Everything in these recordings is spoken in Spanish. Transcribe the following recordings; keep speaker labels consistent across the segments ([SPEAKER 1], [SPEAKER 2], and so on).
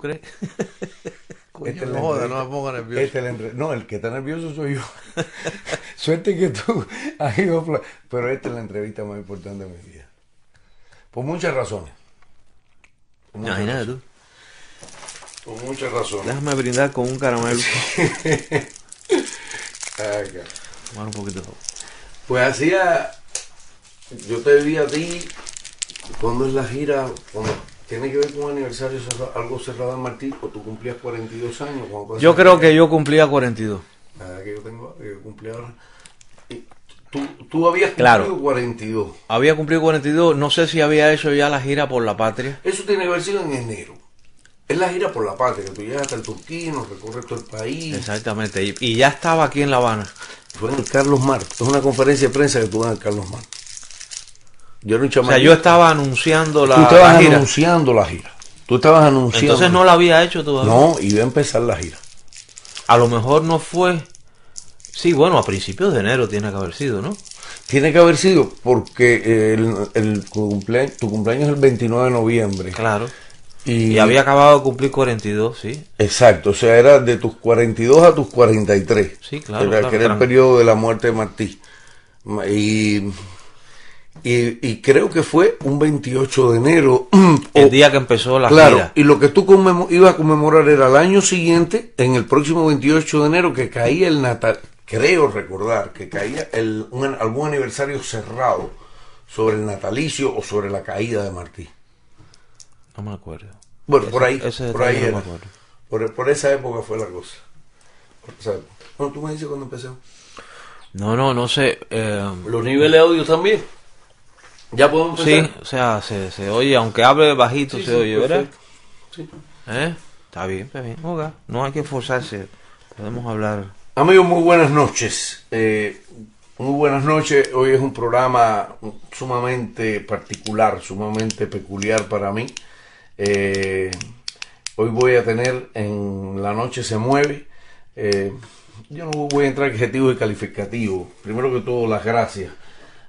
[SPEAKER 1] crees?
[SPEAKER 2] Este no, me nervioso. Este el no, el que está nervioso soy yo. Suerte que tú has ido. Pero esta es la entrevista más importante de mi vida. Por muchas razones. Por muchas Imagínate tú. Por muchas razones.
[SPEAKER 1] Déjame brindar con un caramelo. un poquito.
[SPEAKER 2] Pues hacía. Yo te vi a ti. cuando es la gira? cuando ¿Tiene que ver con aniversario algo cerrado en Martí o tú cumplías 42 años? Yo creo que
[SPEAKER 1] yo cumplía 42.
[SPEAKER 2] Nada que yo tengo, que eh, cumplía ahora. Tú, habías cumplido claro, 42.
[SPEAKER 1] Había cumplido 42. No sé si había hecho ya la gira por la patria.
[SPEAKER 2] Eso tiene que haber sido en enero. Es la gira por la patria. que Tú llegas hasta el Turquino, recorres todo el país.
[SPEAKER 1] Exactamente. Y, ya estaba
[SPEAKER 2] aquí en La Habana. Fue en Carlos Mar. Es una conferencia de prensa que tuvo en Carlos Mar.
[SPEAKER 1] Yo O sea, yo estaba anunciando la, Tú estabas
[SPEAKER 2] anunciando la gira. Tú estabas anunciando. Entonces no
[SPEAKER 1] la había hecho todavía. No, iba a empezar la gira. A lo mejor no fue. Sí, bueno, a principios de enero tiene que haber sido, ¿no? Tiene que haber sido porque
[SPEAKER 2] eh, el, tu cumpleaños es el 29 de noviembre. Claro. Y, había
[SPEAKER 1] acabado de cumplir 42, sí.
[SPEAKER 2] Exacto, o sea, era de tus 42 a tus 43. Sí, claro. Era, que era el periodo de la muerte de Martí. Y y, creo que fue un 28 de enero. el día que empezó la claro, Y lo que tú ibas a conmemorar era el año siguiente, en el próximo 28 de enero, que caía el Natal. Creo recordar que caía el, algún aniversario cerrado sobre el natalicio o sobre la caída de Martí.
[SPEAKER 1] No me acuerdo. Bueno, por ahí. por, ahí
[SPEAKER 2] por, esa época fue la cosa. bueno, tú me dices cuando empezó.
[SPEAKER 1] No, no, no sé. Eh, ¿Los niveles de
[SPEAKER 2] audio también? ¿Ya podemos Sí,
[SPEAKER 1] o sea, se, oye, aunque hable bajito, se oye, ¿verdad? Sí. ¿Eh? Está bien, está bien. no hay que esforzarse. Podemos hablar.
[SPEAKER 2] Amigos, muy buenas noches. Eh, muy buenas noches. Hoy es un programa sumamente particular, sumamente peculiar para mí. Eh, hoy voy a tener en La Noche se mueve. Eh, yo no voy a entrar en adjetivos y calificativos. Primero que todo, las gracias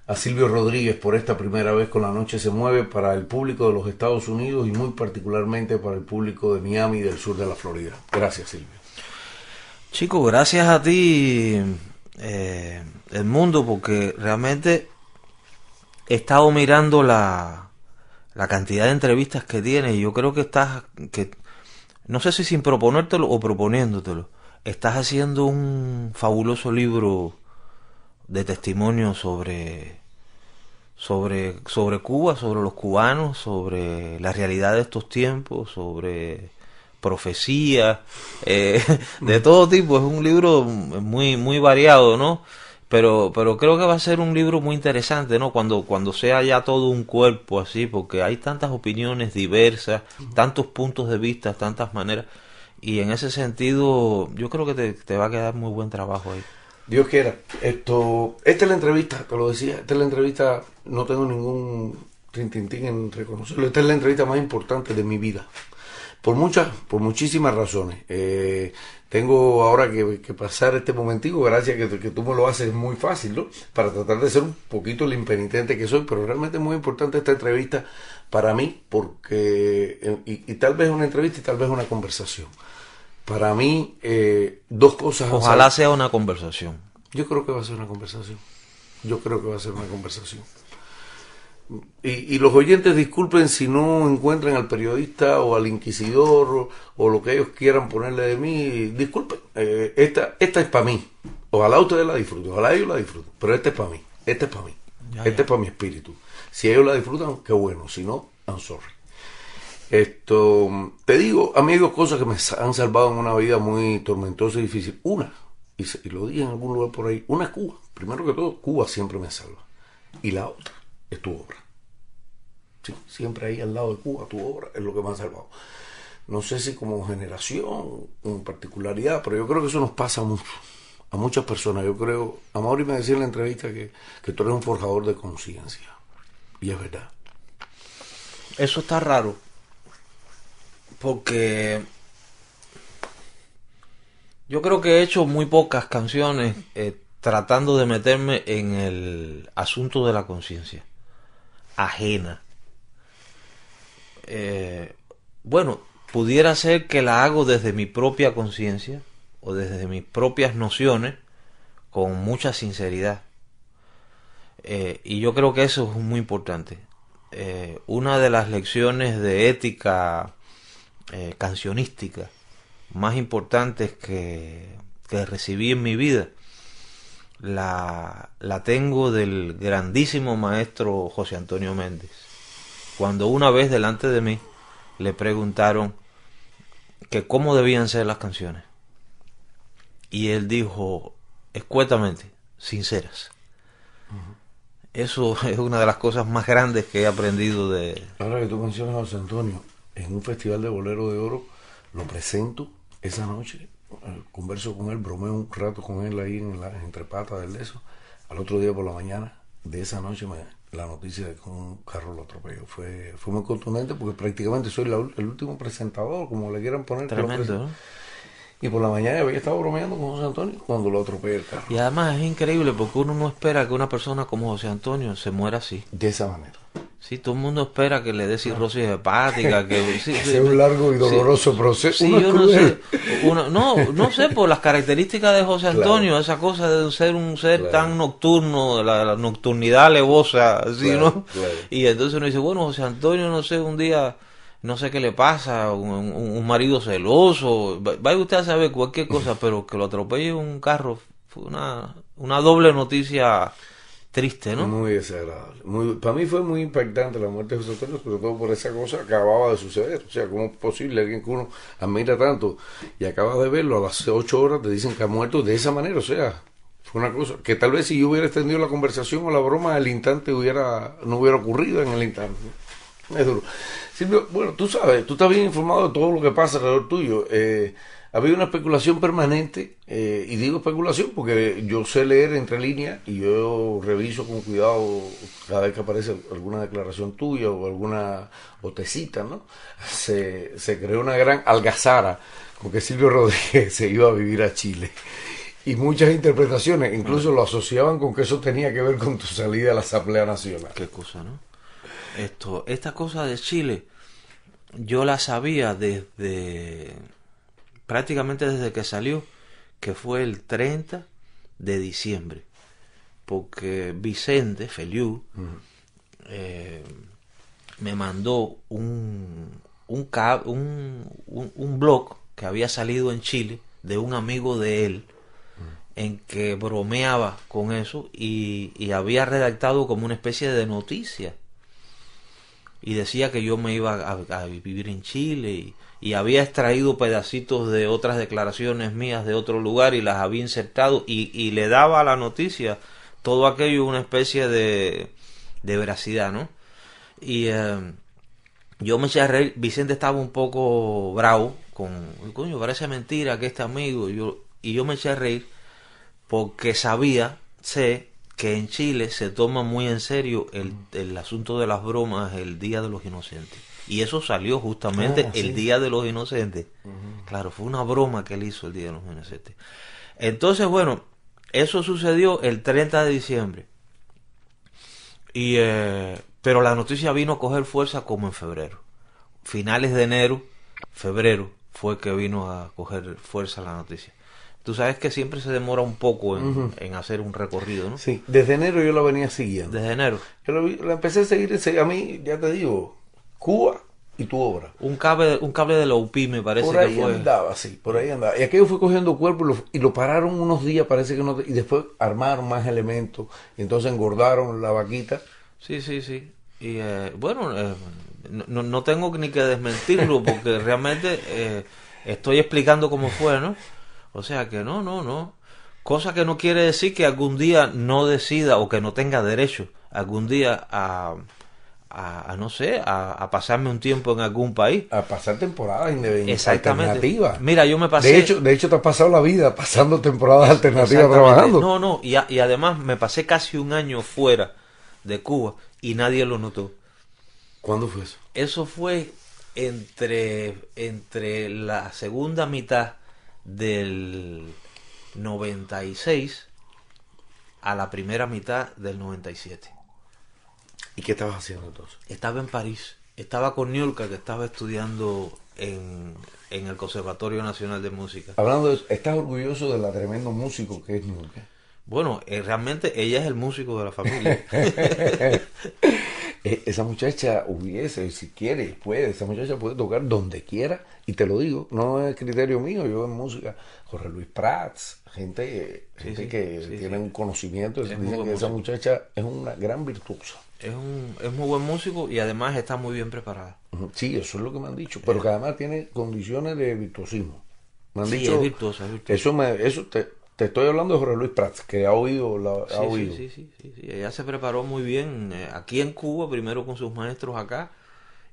[SPEAKER 2] a Silvio Rodríguez por esta primera vez con La Noche se mueve para el público de los Estados Unidos y muy particularmente para el público de Miami y del sur de la Florida.
[SPEAKER 1] Gracias, Silvio. Chico, gracias a ti, el eh, mundo, porque realmente he estado mirando la, la cantidad de entrevistas que tienes y yo creo que estás, que no sé si sin proponértelo o proponiéndotelo, estás haciendo un fabuloso libro de testimonio sobre, sobre, sobre Cuba, sobre los cubanos, sobre la realidad de estos tiempos, sobre profecías, eh, de todo tipo. Es un libro muy, muy variado, ¿no? Pero, pero creo que va a ser un libro muy interesante, ¿no? Cuando, cuando sea ya todo un cuerpo así, porque hay tantas opiniones diversas, tantos puntos de vista, tantas maneras. Y en ese sentido, yo creo que te, te va a quedar muy buen trabajo ahí.
[SPEAKER 2] Dios quiera. Esto, esta es la entrevista, te lo decía, esta es la entrevista, no tengo ningún tintintín en reconocerlo, esta es la entrevista más importante de mi vida. Por muchas, por muchísimas razones. Eh, tengo ahora que, pasar este momentico, gracias que, que tú me lo haces muy fácil, ¿no? Para tratar de ser un poquito el impenitente que soy, pero realmente es muy importante esta entrevista para mí, porque, eh, y tal vez una entrevista y tal vez una conversación. Para mí, eh, dos cosas. Ojalá sea una conversación. Yo creo que va a ser una conversación. Yo creo que va a ser una conversación. Y, los oyentes disculpen si no encuentran al periodista o al inquisidor o, lo que ellos quieran ponerle de mí. Disculpen, eh, esta, esta es para mí. Ojalá ustedes la disfruten, ojalá ellos la disfruten. Pero esta es para mí, esta es para mí, esta es para mi espíritu. Si ellos la disfrutan, qué bueno. Si no, I'm sorry. Esto, te digo, a mí dos cosas que me han salvado en una vida muy tormentosa y difícil. Una, y, lo dije en algún lugar por ahí, una es Cuba. Primero que todo, Cuba siempre me salva. Y la otra es tu obra. siempre ahí al lado de Cuba, tu obra es lo que me ha salvado. No sé si como generación, en particularidad, pero yo creo que eso nos pasa mucho a muchas personas. Yo creo, a Mauri me decía en la entrevista que, que tú eres un forjador de conciencia. Y es
[SPEAKER 1] verdad. Eso está raro porque yo creo que he hecho muy pocas canciones eh, tratando de meterme en el asunto de la conciencia ajena. Eh, bueno, pudiera ser que la hago desde mi propia conciencia o desde mis propias nociones con mucha sinceridad. Eh, y yo creo que eso es muy importante. una de las lecciones de ética eh, cancionística más importantes que, que, recibí en mi vida. La, la tengo del grandísimo maestro José Antonio Méndez. Cuando una vez delante de mí le preguntaron que cómo debían ser las canciones. Y él dijo escuetamente, sinceras. Eso es una de las cosas más grandes que he aprendido de... Ahora que tú mencionas a José Antonio, en un festival de bolero de
[SPEAKER 2] oro, lo presento esa noche, eh, converso con él, bromeo un rato con él ahí en la del eso. Al otro día por la mañana de esa noche me, la noticia de que un carro lo atropelló fue, fue muy contundente porque prácticamente soy el último presentador, como le quieran poner. Tremendo. Y por la mañana había estado bromeando con José Antonio cuando lo atropelló
[SPEAKER 1] el carro. Y además es increíble porque uno no espera que una persona como José Antonio se muera así. De esa manera. Sí, todo el mundo espera que le dé cirrosis hepática, que sea un largo y doloroso
[SPEAKER 2] proceso. no, sé,
[SPEAKER 1] no, sé, por las características de José Antonio, esa cosa de ser un ser tan nocturno, la, la nocturnidad levosa, ¿no? Y entonces uno dice, bueno, José Antonio, no sé, un día, no sé qué le pasa, un, marido celoso, vaya usted a saber cualquier cosa, pero que lo atropelle un carro, fue una, una doble noticia triste, ¿no? Muy desagradable. Muy, para mí
[SPEAKER 2] fue muy impactante la muerte de José Antonio, sobre todo por esa cosa que acababa de suceder. O sea, ¿cómo es posible alguien que uno admira tanto y acaba de verlo a las ocho horas te dicen que ha muerto de esa manera? O sea, fue una cosa que tal vez si yo hubiera extendido la conversación o la broma al instante hubiera no hubiera ocurrido en el instante. Es duro. bueno, tú sabes, tú estás bien informado de todo lo que pasa alrededor tuyo. Eh, había una especulación permanente, eh, y digo especulación porque yo sé leer entre líneas y yo reviso con cuidado cada vez que aparece alguna declaración tuya o alguna botecita, ¿no? Se, se creó una gran algazara con que Silvio Rodríguez se iba a vivir a Chile. Y muchas interpretaciones, incluso lo asociaban con que eso tenía que ver con tu salida a la Asamblea Nacional. Qué cosa, ¿no?
[SPEAKER 1] Esto, esta cosa de Chile, yo la sabía desde prácticamente desde que salió, que fue el 30 de diciembre. Porque Vicente Feliu eh, me mandó un, un, un, blog que había salido en Chile de un amigo de él en que bromeaba con eso y, había redactado como una especie de noticia y decía que yo me iba a, vivir en Chile y había extraído pedacitos de otras declaraciones mías de otro lugar y las había insertado y, le daba a la noticia todo aquello una especie de, de veracidad, ¿no? Y eh, yo me eché a reír, Vicente estaba un poco bravo con, coño, parece mentira que este amigo, yo, y yo me eché a reír porque sabía, sé, que en Chile se toma muy en serio el, el asunto de las bromas el Día de los Inocentes. Y eso salió justamente ah, el Día de los Inocentes. Claro, fue una broma que él hizo el Día de los Inocentes. Entonces, bueno, eso sucedió el 30 de diciembre. Y, eh, pero la noticia vino a coger fuerza como en febrero. Finales de enero, febrero, fue que vino a coger fuerza la noticia. Tú sabes que siempre se demora un poco en, hacer un recorrido, ¿no?
[SPEAKER 2] Sí, desde enero yo la venía siguiendo. Desde enero. Yo empecé a seguir, a mí, ya te digo, Cuba y tu obra.
[SPEAKER 1] Un cable, un cable de la UPI me parece. Por ahí andaba, sí, por ahí andaba. Y aquello
[SPEAKER 2] fue cogiendo cuerpo y lo, pararon unos días, parece que no. Y después armaron más elementos, y entonces engordaron la vaquita.
[SPEAKER 1] Sí, sí, sí. Y eh, bueno, eh, no, no, tengo ni que desmentirlo porque realmente eh, estoy explicando cómo fue, ¿no? O sea que no, no, no. Cosa que no quiere decir que algún día no decida o que no tenga derecho algún día a a, no sé, a, pasarme un tiempo en algún país. A pasar temporadas Exactamente. alternativas. Mira, yo me pasé. De hecho,
[SPEAKER 2] de hecho, te has pasado la vida pasando temporadas alternativas trabajando.
[SPEAKER 1] No, no, y, y, además me pasé casi un año fuera de Cuba y nadie lo notó. ¿Cuándo fue eso? Eso fue entre, entre la segunda mitad del 96 a la primera mitad del 97. ¿Y qué estabas haciendo entonces? Estaba en París. Estaba con Niolka, que estaba estudiando en, en, el Conservatorio Nacional de Música. Hablando
[SPEAKER 2] de eso, ¿estás orgulloso de la tremendo músico que es Niolka?
[SPEAKER 1] Bueno, eh, realmente ella es el músico de la familia.
[SPEAKER 2] Eh, esa muchacha hubiese, si quiere, puede, esa muchacha puede tocar donde quiera, y te lo digo, no es criterio mío, yo en música, Jorge Luis Prats, gente, que tiene un conocimiento, que esa muchacha es una gran virtuosa
[SPEAKER 1] es, un, es muy buen músico y además está muy bien preparada.
[SPEAKER 2] Sí, eso es lo que me han dicho, pero que además tiene condiciones de virtuosismo. Me han dicho, Eso, eso te, estoy hablando de Jorge Luis Prats, que ha oído. oído. Sí,
[SPEAKER 1] sí, ella se preparó muy bien eh, aquí en Cuba, primero con sus maestros acá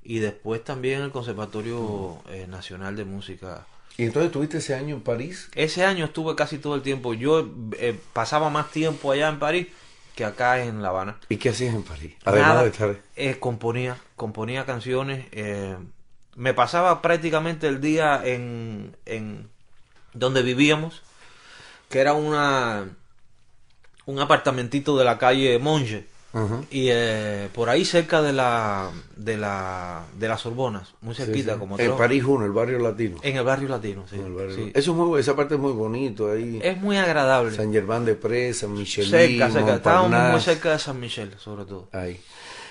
[SPEAKER 1] y después también en el Conservatorio eh, Nacional de Música.
[SPEAKER 2] ¿Y entonces estuviste ese año en París?
[SPEAKER 1] Ese año estuve casi todo el tiempo. Yo eh, pasaba más tiempo allá en París que acá en La Habana.
[SPEAKER 2] ¿Y qué hacías en París? Además de estar...
[SPEAKER 1] Eh, componía, componía canciones. Eh, me pasaba prácticamente el día en, en donde vivíamos, que era una un apartamentito de la calle Monge y eh, por ahí cerca de la de la de las Sorbonas, muy cerquita como como En París
[SPEAKER 2] 1, el barrio latino. En el barrio latino, sí. Eso es muy, esa parte es muy bonito ahí. Es muy agradable. San Germán de Presa, San Michel. Estábamos muy cerca
[SPEAKER 1] de San Michel, sobre todo.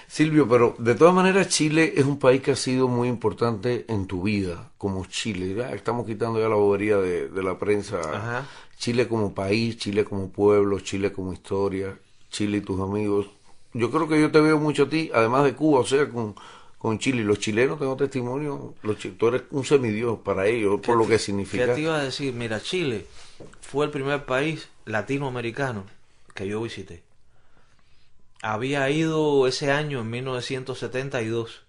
[SPEAKER 2] Silvio, pero de todas maneras Chile es un país que ha sido muy importante en tu vida, como Chile. estamos quitando ya la bobería de, la prensa. Chile como país, Chile como pueblo, Chile como historia, Chile y tus amigos yo creo que yo te veo mucho a ti, además de Cuba, o sea, con, con Chile. Los chilenos, tengo testimonio, los tú eres un semidios para ellos, por lo que significa. ¿Qué te
[SPEAKER 1] iba a decir? Mira, Chile fue el primer país latinoamericano que yo visité. Había ido ese año, en 1972,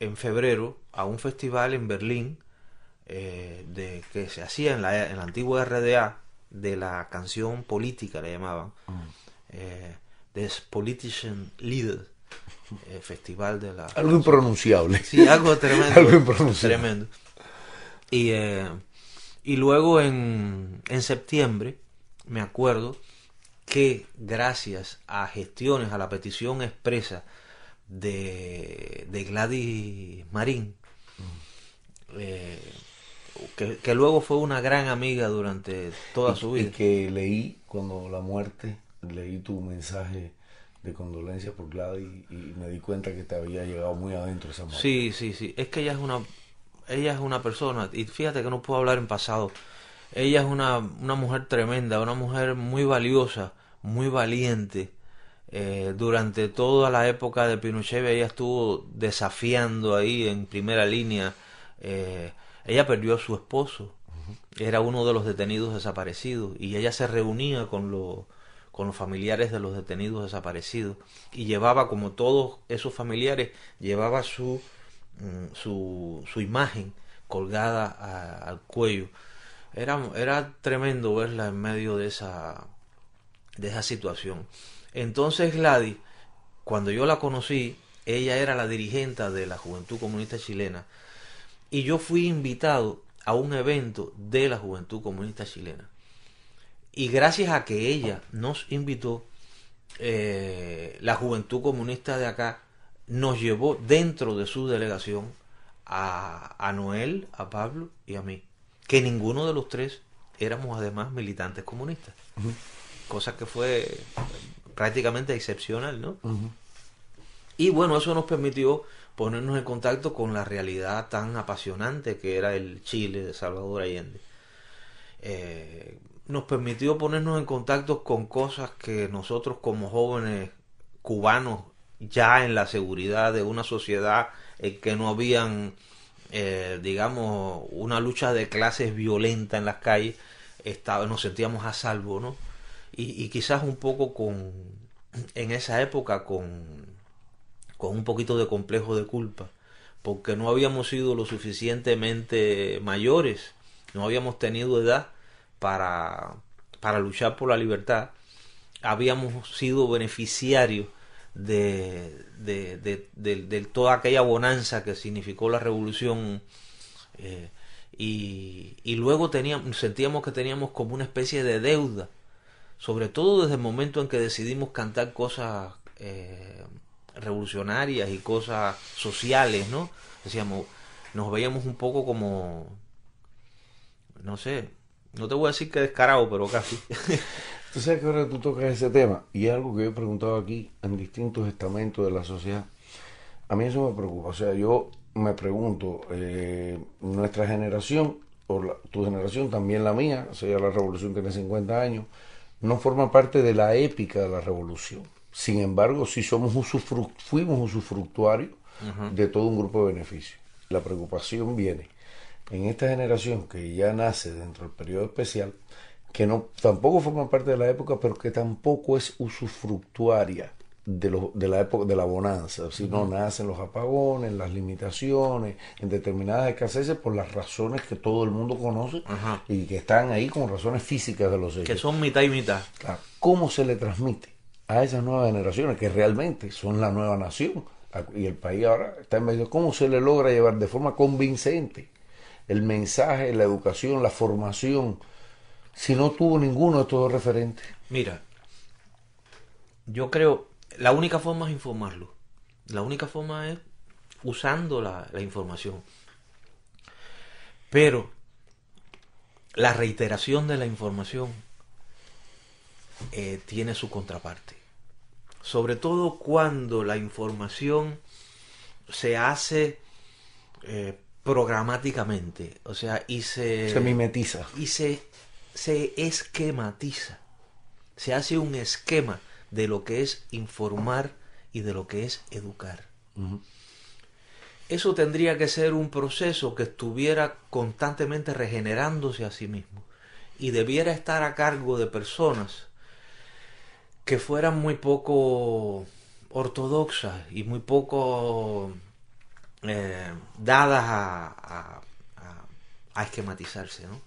[SPEAKER 1] en febrero, a un festival en Berlín eh, de, que se hacía en la, en la antigua RDA de la canción política, le llamaban. Ah. Eh, des Politischen Leader eh, festival de la... Algo impronunciable. Sí, algo tremendo. algo impronunciable. Tremendo. Eh, y, luego en, en septiembre, me acuerdo que gracias a gestiones, a la petición expresa de, Gladys Marín, mm. eh, que, luego fue una gran amiga durante toda su vida. Y que leí cuando la muerte leí tu mensaje de condolencia por
[SPEAKER 2] Gladys y, me di cuenta que te había llegado muy adentro esa mujer.
[SPEAKER 1] Sí, sí, sí. Es que ella es una, ella es una persona, y fíjate que no puedo hablar en pasado. Ella es una, una mujer tremenda, una mujer muy valiosa, muy valiente. Eh, durante toda la época de Pinochet ella estuvo desafiando ahí en primera línea. Eh, ella perdió a su esposo, era uno de los detenidos desaparecidos y ella se reunía con los con los familiares de los detenidos desaparecidos y llevaba, como todos esos familiares, llevaba su, mm, su, imagen colgada al cuello. Era, era tremendo verla en medio de esa, de esa situación. Entonces Gladys, cuando yo la conocí, ella era la dirigente de la Juventud Comunista Chilena y yo fui invitado a un evento de la Juventud Comunista Chilena. Y gracias a que ella nos invitó, eh, la juventud comunista de acá nos llevó dentro de su delegación a, Noel, a Pablo y a mí. Que ninguno de los tres éramos además militantes comunistas. Cosa que fue prácticamente excepcional, ¿no? Y bueno, eso nos permitió ponernos en contacto con la realidad tan apasionante que era el Chile de Salvador Allende. Eh, nos permitió ponernos en contacto con cosas que nosotros como jóvenes cubanos ya en la seguridad de una sociedad en que no habían eh, digamos una lucha de clases violenta en las calles estaba, nos sentíamos a salvo no y, y, quizás un poco con en esa época con con un poquito de complejo de culpa porque no habíamos sido lo suficientemente mayores no habíamos tenido edad para, para luchar por la libertad, habíamos sido beneficiarios de, toda aquella bonanza que significó la revolución. Eh, y, luego teníamos, sentíamos que teníamos como una especie de deuda, sobre todo desde el momento en que decidimos cantar cosas eh, revolucionarias y cosas sociales, ¿no? Decíamos, nos veíamos un poco como, no sé, no te voy a decir que descarado, pero casi.
[SPEAKER 2] tú sabes que ahora tú tocas ese tema y algo que yo he preguntado aquí en distintos estamentos de la sociedad. A mí eso me preocupa. O sea, yo me pregunto, eh, nuestra generación, o tu generación, también la mía, o sea, la revolución tiene 50 años, no forma parte de la épica de la revolución. Sin embargo, sí somos fuimos usufructuarios de todo un grupo de beneficios. La preocupación viene en esta generación que ya nace dentro del periodo especial, que no, tampoco forma parte de la época, pero que tampoco es usufructuaria de, la época de la bonanza, sino nacen los apagones, las limitaciones, en determinadas escaseces por las razones que todo el mundo conoce y que están ahí con razones físicas de los hechos. Que
[SPEAKER 1] son mitad y mitad.
[SPEAKER 2] ¿Cómo se le transmite a esas nuevas generaciones que realmente son la nueva nación y el país ahora está en medio? ¿Cómo se le logra llevar de forma convincente? el mensaje, la educación, la formación, si no tuvo ninguno de estos referentes?
[SPEAKER 1] Mira, yo creo, la única forma es informarlo. La única forma es usando la, información. Pero la reiteración de la información eh, tiene su contraparte. Sobre todo cuando la información se hace eh, programáticamente, o sea, y se... Se mimetiza. Y se, esquematiza, se hace un esquema de lo que es informar y de lo que es educar. Eso tendría que ser un proceso que estuviera constantemente regenerándose a sí mismo y debiera estar a cargo de personas que fueran muy poco ortodoxas y muy poco eh, dadas a, esquematizarse, ¿no?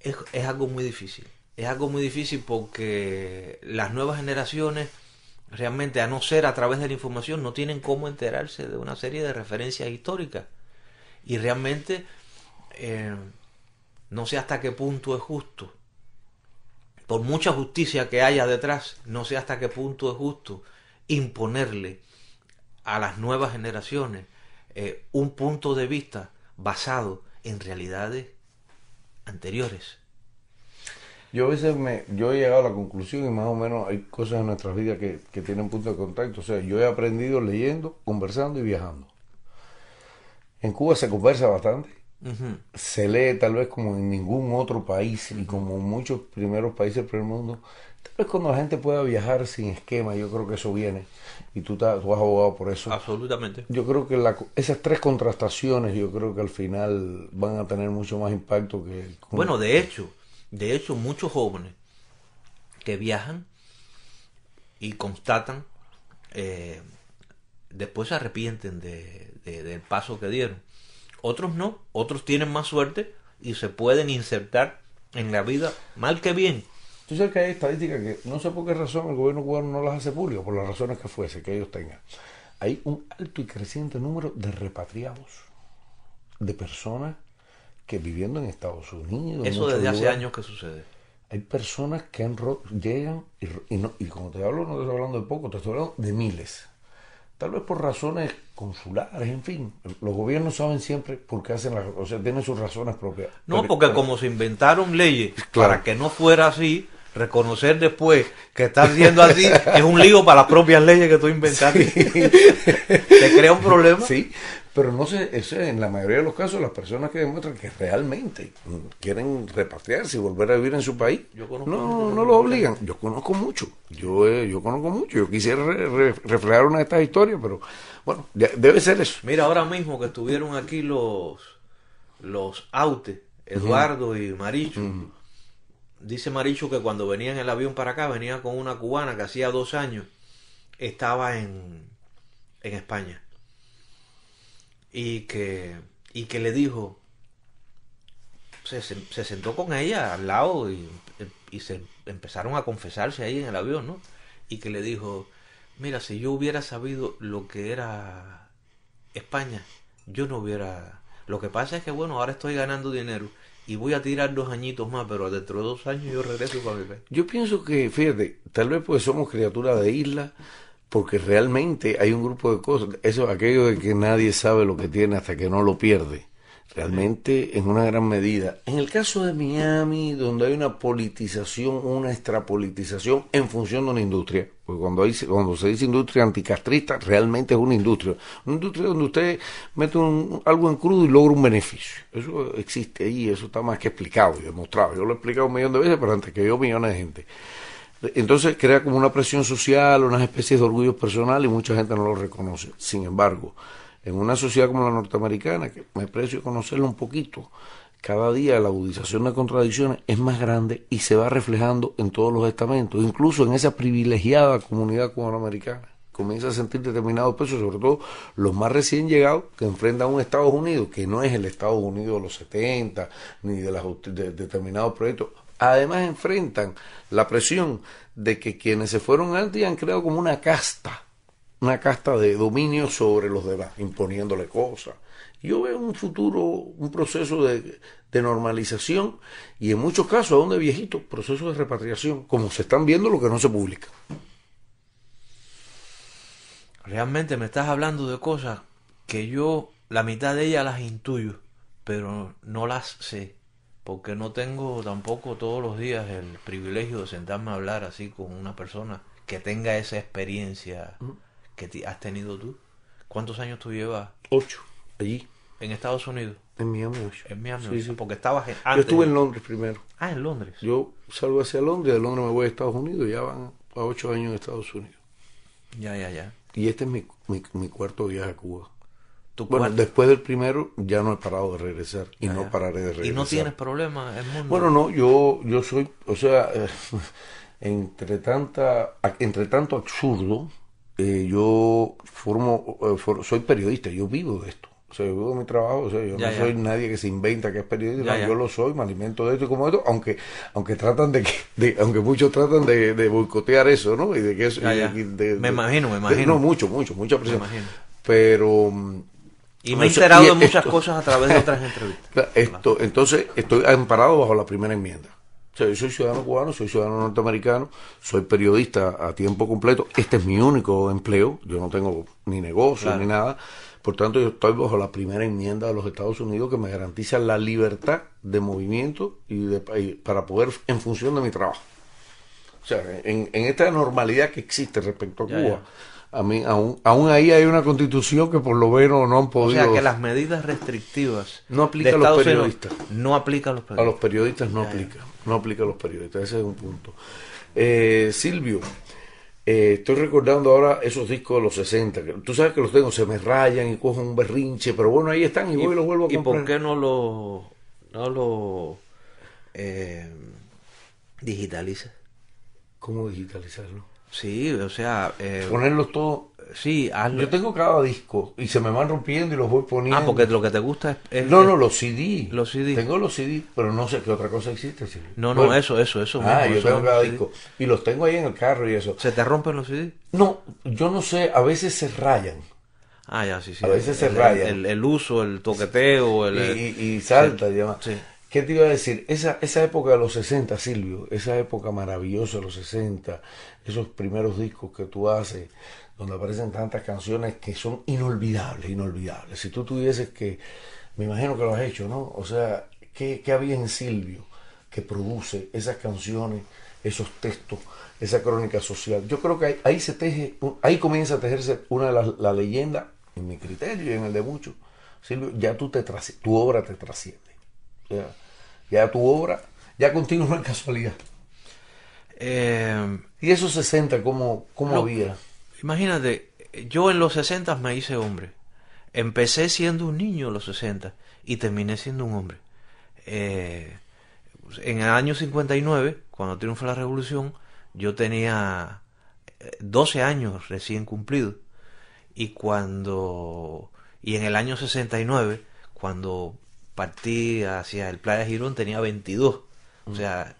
[SPEAKER 1] Es, algo muy difícil. Es algo muy difícil porque las nuevas generaciones realmente, a no ser a través de la información, no tienen cómo enterarse de una serie de referencias históricas. Y realmente eh, no sé hasta qué punto es justo. Por mucha justicia que haya detrás, no sé hasta qué punto es justo imponerle a las nuevas generaciones eh, un punto de vista basado en realidades anteriores. Yo
[SPEAKER 2] a veces me, yo he llegado a la conclusión y más o menos hay cosas en nuestras vidas que, tienen punto de contacto. O sea, yo he aprendido leyendo, conversando y viajando. En Cuba se conversa bastante. Se lee tal vez como en ningún otro país y como muchos primeros países del mundo. Tal vez cuando la gente pueda viajar sin esquema, yo creo que eso viene y tú, has
[SPEAKER 1] abogado por eso. Absolutamente.
[SPEAKER 2] Yo creo que esas tres contrastaciones, yo creo que al final van a tener mucho más impacto que... Bueno,
[SPEAKER 1] de hecho, de hecho, muchos jóvenes que viajan y constatan, eh, después se arrepienten de, del paso que dieron. Otros no, otros tienen más suerte y se pueden insertar en la vida, mal que bien, Tú sabes que hay estadísticas que no sé por qué razón el gobierno cubano no las hace públicas, por las razones que fuese,
[SPEAKER 2] que ellos tengan. Hay un alto y creciente número de repatriados, de personas que viviendo en Estados Unidos. Eso desde hace años que sucede. Hay personas que llegan y, y, como te hablo, no te estoy hablando de poco, te estoy hablando de miles. Tal vez por razones consulares, en fin. Los gobiernos saben siempre por qué hacen las o sea, tienen sus razones propias.
[SPEAKER 1] No, porque como se inventaron leyes para que no fuera así, reconocer después que estás siendo así es un lío para las
[SPEAKER 2] propias leyes que tú inventaste.
[SPEAKER 1] Te crea un problema. Sí,
[SPEAKER 2] pero no sé, eso en la mayoría de los casos las personas que demuestran que realmente quieren repatriarse y volver a vivir en su país, yo
[SPEAKER 1] conozco no, no lo
[SPEAKER 2] obligan. Yo conozco mucho, yo, yo conozco mucho, yo quisiera reflejar una de estas historias, pero bueno, debe ser eso.
[SPEAKER 1] Mira, ahora mismo que estuvieron aquí los, los autes, Eduardo y Maricho dice Marichu que cuando venía en el avión para acá, venía con una cubana que hacía dos años estaba en, en España. Y que, y que le dijo, se, sentó con ella al lado y, y, se empezaron a confesarse ahí en el avión, ¿no? Y que le dijo, mira, si yo hubiera sabido lo que era España, yo no hubiera... Lo que pasa es que, bueno, ahora estoy ganando dinero y voy a tirar dos añitos más, pero dentro de dos años yo regreso para mi
[SPEAKER 2] Yo pienso que, fíjate, tal vez pues somos criaturas de isla, porque realmente hay un grupo de cosas, eso aquello de que nadie sabe lo que tiene hasta que no lo pierde realmente en una gran medida. En el caso de Miami, donde hay una politización, una extrapolitización en función de una industria, porque cuando, hay, cuando se dice industria anticastrista, realmente es una industria. Una industria donde usted mete algo en crudo y logra un beneficio. Eso existe ahí, eso está más que explicado y demostrado. Yo lo he explicado un millón de veces, pero antes que yo, millones de gente. Entonces crea como una presión social, unas especies de orgullo personal y mucha gente no lo reconoce. Sin embargo, en una sociedad como la norteamericana, que me precio conocerlo un poquito, cada día la agudización de contradicciones es más grande y se va reflejando en todos los estamentos, incluso en esa privilegiada comunidad cubanoamericana. Comienza a sentir determinados pesos, sobre todo los más recién llegados que enfrentan a un Estados Unidos que no es el Estados Unidos de los 70 ni de, las, de determinados proyectos. Además enfrentan la presión de que quienes se fueron antes han creado como una casta una casta de dominio sobre los demás, imponiéndole cosas. Yo veo un futuro, un proceso de, normalización y en muchos casos, aún de viejito? Proceso de repatriación, como se están viendo lo que no se publica.
[SPEAKER 1] Realmente me estás hablando de cosas que yo la mitad de ellas las intuyo, pero no las sé, porque no tengo tampoco todos los días el privilegio de sentarme a hablar así con una persona que tenga esa experiencia que has tenido tú. ¿Cuántos años tú llevas? Ocho, allí. ¿En Estados Unidos? En Miami, ocho. En Miami, porque estabas antes. Yo estuve en Londres primero. Ah, en Londres. Yo salgo
[SPEAKER 2] hacia Londres, de Londres me voy a Estados Unidos, ya van a ocho años en Estados Unidos. Ya, ya, ya. Y este es mi, mi, cuarto viaje a Cuba. Bueno, después del primero ya no he parado de regresar y no pararé de regresar. ¿Y no tienes problemas en mundo? Bueno, no, yo, yo soy, o sea, entre, tanta, entre tanto absurdo, eh, yo formo, eh, soy periodista, yo vivo de esto. yo vivo de mi trabajo, yo no soy nadie que se inventa que es periodista, yo lo soy, me alimento de esto y como esto, aunque, aunque tratan de, aunque muchos tratan de, boicotear eso, ¿no? Y de que me imagino, me imagino. no, mucho, mucho, mucha presión. Pero y me he enterado de muchas cosas a través de otras entrevistas. Esto, entonces, estoy amparado bajo la primera enmienda yo soy ciudadano cubano, soy ciudadano norteamericano, soy periodista a tiempo completo. Este es mi único empleo. Yo no tengo ni negocio ni nada. Por tanto, yo estoy bajo la primera enmienda de los Estados Unidos que me garantiza la libertad de movimiento y, de, para poder en función de mi trabajo. O sea, en, esta normalidad que existe respecto a Cuba, a mí aún, ahí hay una constitución que por lo menos no han podido. O sea, que las medidas restrictivas no aplica a los periodistas. no aplica a los periodistas. A los periodistas no aplican no aplica a los periodistas. Ese es un punto. Eh, Silvio, eh, estoy recordando ahora esos discos de los 60. tú sabes que los tengo, se me rayan y cojo un berrinche, pero bueno, ahí están y voy y los vuelvo a comprar. ¿Y por
[SPEAKER 1] qué no los lo, digitaliza eh, digitalizas? ¿Cómo digitalizarlo? Sí, o sea... Ponerlos todos
[SPEAKER 2] Sí, Yo tengo cada disco y se me van rompiendo y los voy poniendo. Ah, porque lo que te gusta es. no, no, los CD. Los CD. Tengo los CD, pero no sé qué otra cosa existe. No, no, eso, eso, eso. Ah, yo tengo cada disco. Y los tengo ahí en el carro y eso. ¿Se te rompen los CD? No, yo no sé, a veces se rayan.
[SPEAKER 1] Ah, ya, sí, sí. A veces se rayan. El, uso, el toqueteo. El, y, eh, salta
[SPEAKER 2] ¿Qué te iba a decir? Esa, esa época de los 60, Silvio, esa época maravillosa de los 60, esos primeros discos que tú haces, donde aparecen tantas canciones que son inolvidables, inolvidables. Si tú tuvieses que, me imagino que lo has hecho, ¿no? O sea, ¿qué, había en Silvio que produce esas canciones, esos textos, esa crónica social? Yo creo que ahí, se teje, ahí comienza a tejerse una de las la leyendas, en mi criterio y en el de muchos. Silvio, ya tú te tu obra te trasciende. Ya, tu obra, ya continúa en casualidad.
[SPEAKER 1] Eh,
[SPEAKER 2] y eso se ¿cómo, como había?
[SPEAKER 1] Imagínate, yo en los 60 me hice hombre. Empecé siendo un niño en los 60 y terminé siendo un hombre. Eh, en el año 59, cuando triunfó la revolución, yo tenía 12 eh, años recién cumplidos. Y cuando. Y en el año 69, cuando partí hacia el Playa Girón, tenía 22. O mm. sea,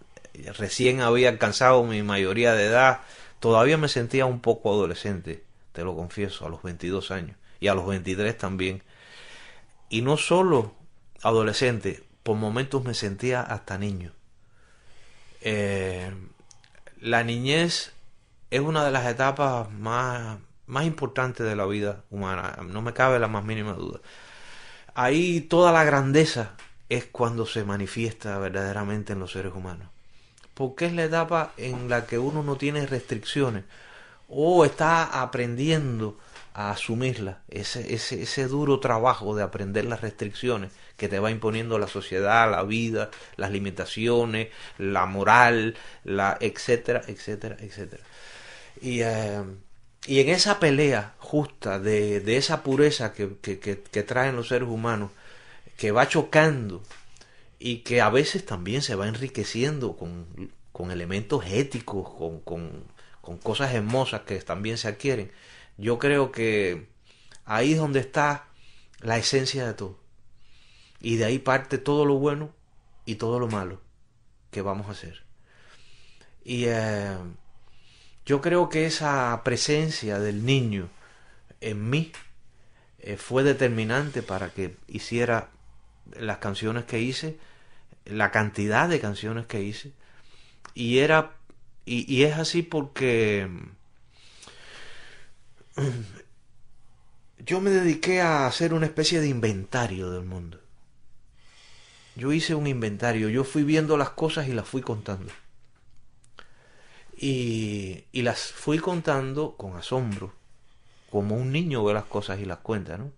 [SPEAKER 1] recién había alcanzado mi mayoría de edad Todavía me sentía un poco adolescente, te lo confieso, a los 22 años y a los 23 también. Y no solo adolescente, por momentos me sentía hasta niño. Eh, la niñez es una de las etapas más, más importantes de la vida humana, no me cabe la más mínima duda. Ahí toda la grandeza es cuando se manifiesta verdaderamente en los seres humanos porque es la etapa en la que uno no tiene restricciones o está aprendiendo a asumirlas, ese, ese, duro trabajo de aprender las restricciones que te va imponiendo la sociedad, la vida, las limitaciones, la moral, la etcétera, etcétera, etcétera. Y, eh, en esa pelea justa de, esa pureza que, que traen los seres humanos, que va chocando y que a veces también se va enriqueciendo con, elementos éticos, con, cosas hermosas que también se adquieren. Yo creo que ahí es donde está la esencia de todo. Y de ahí parte todo lo bueno y todo lo malo que vamos a hacer. Y eh, yo creo que esa presencia del niño en mí eh, fue determinante para que hiciera las canciones que hice la cantidad de canciones que hice. Y era. Y, es así porque. Yo me dediqué a hacer una especie de inventario del mundo. Yo hice un inventario, yo fui viendo las cosas y las fui contando. Y, y las fui contando con asombro, como un niño ve las cosas y las cuenta, ¿no?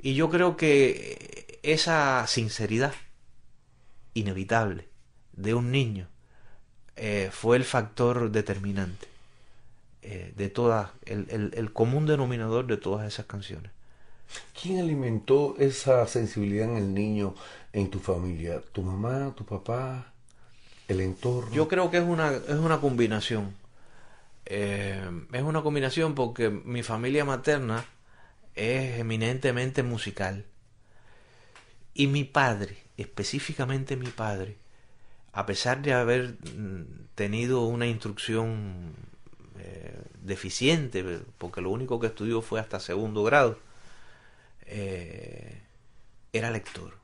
[SPEAKER 1] Y yo creo que esa sinceridad inevitable de un niño eh, fue el factor determinante eh, de todas, el, común denominador de todas esas canciones.
[SPEAKER 2] ¿Quién alimentó esa sensibilidad en el niño en tu familia? ¿Tu mamá, tu papá, el entorno? Yo
[SPEAKER 1] creo que es una, es una combinación. Eh, es una combinación porque mi familia materna es eminentemente musical. Y mi padre, específicamente mi padre, a pesar de haber mm, tenido una instrucción eh, deficiente, porque lo único que estudió fue hasta segundo grado, eh, era lector,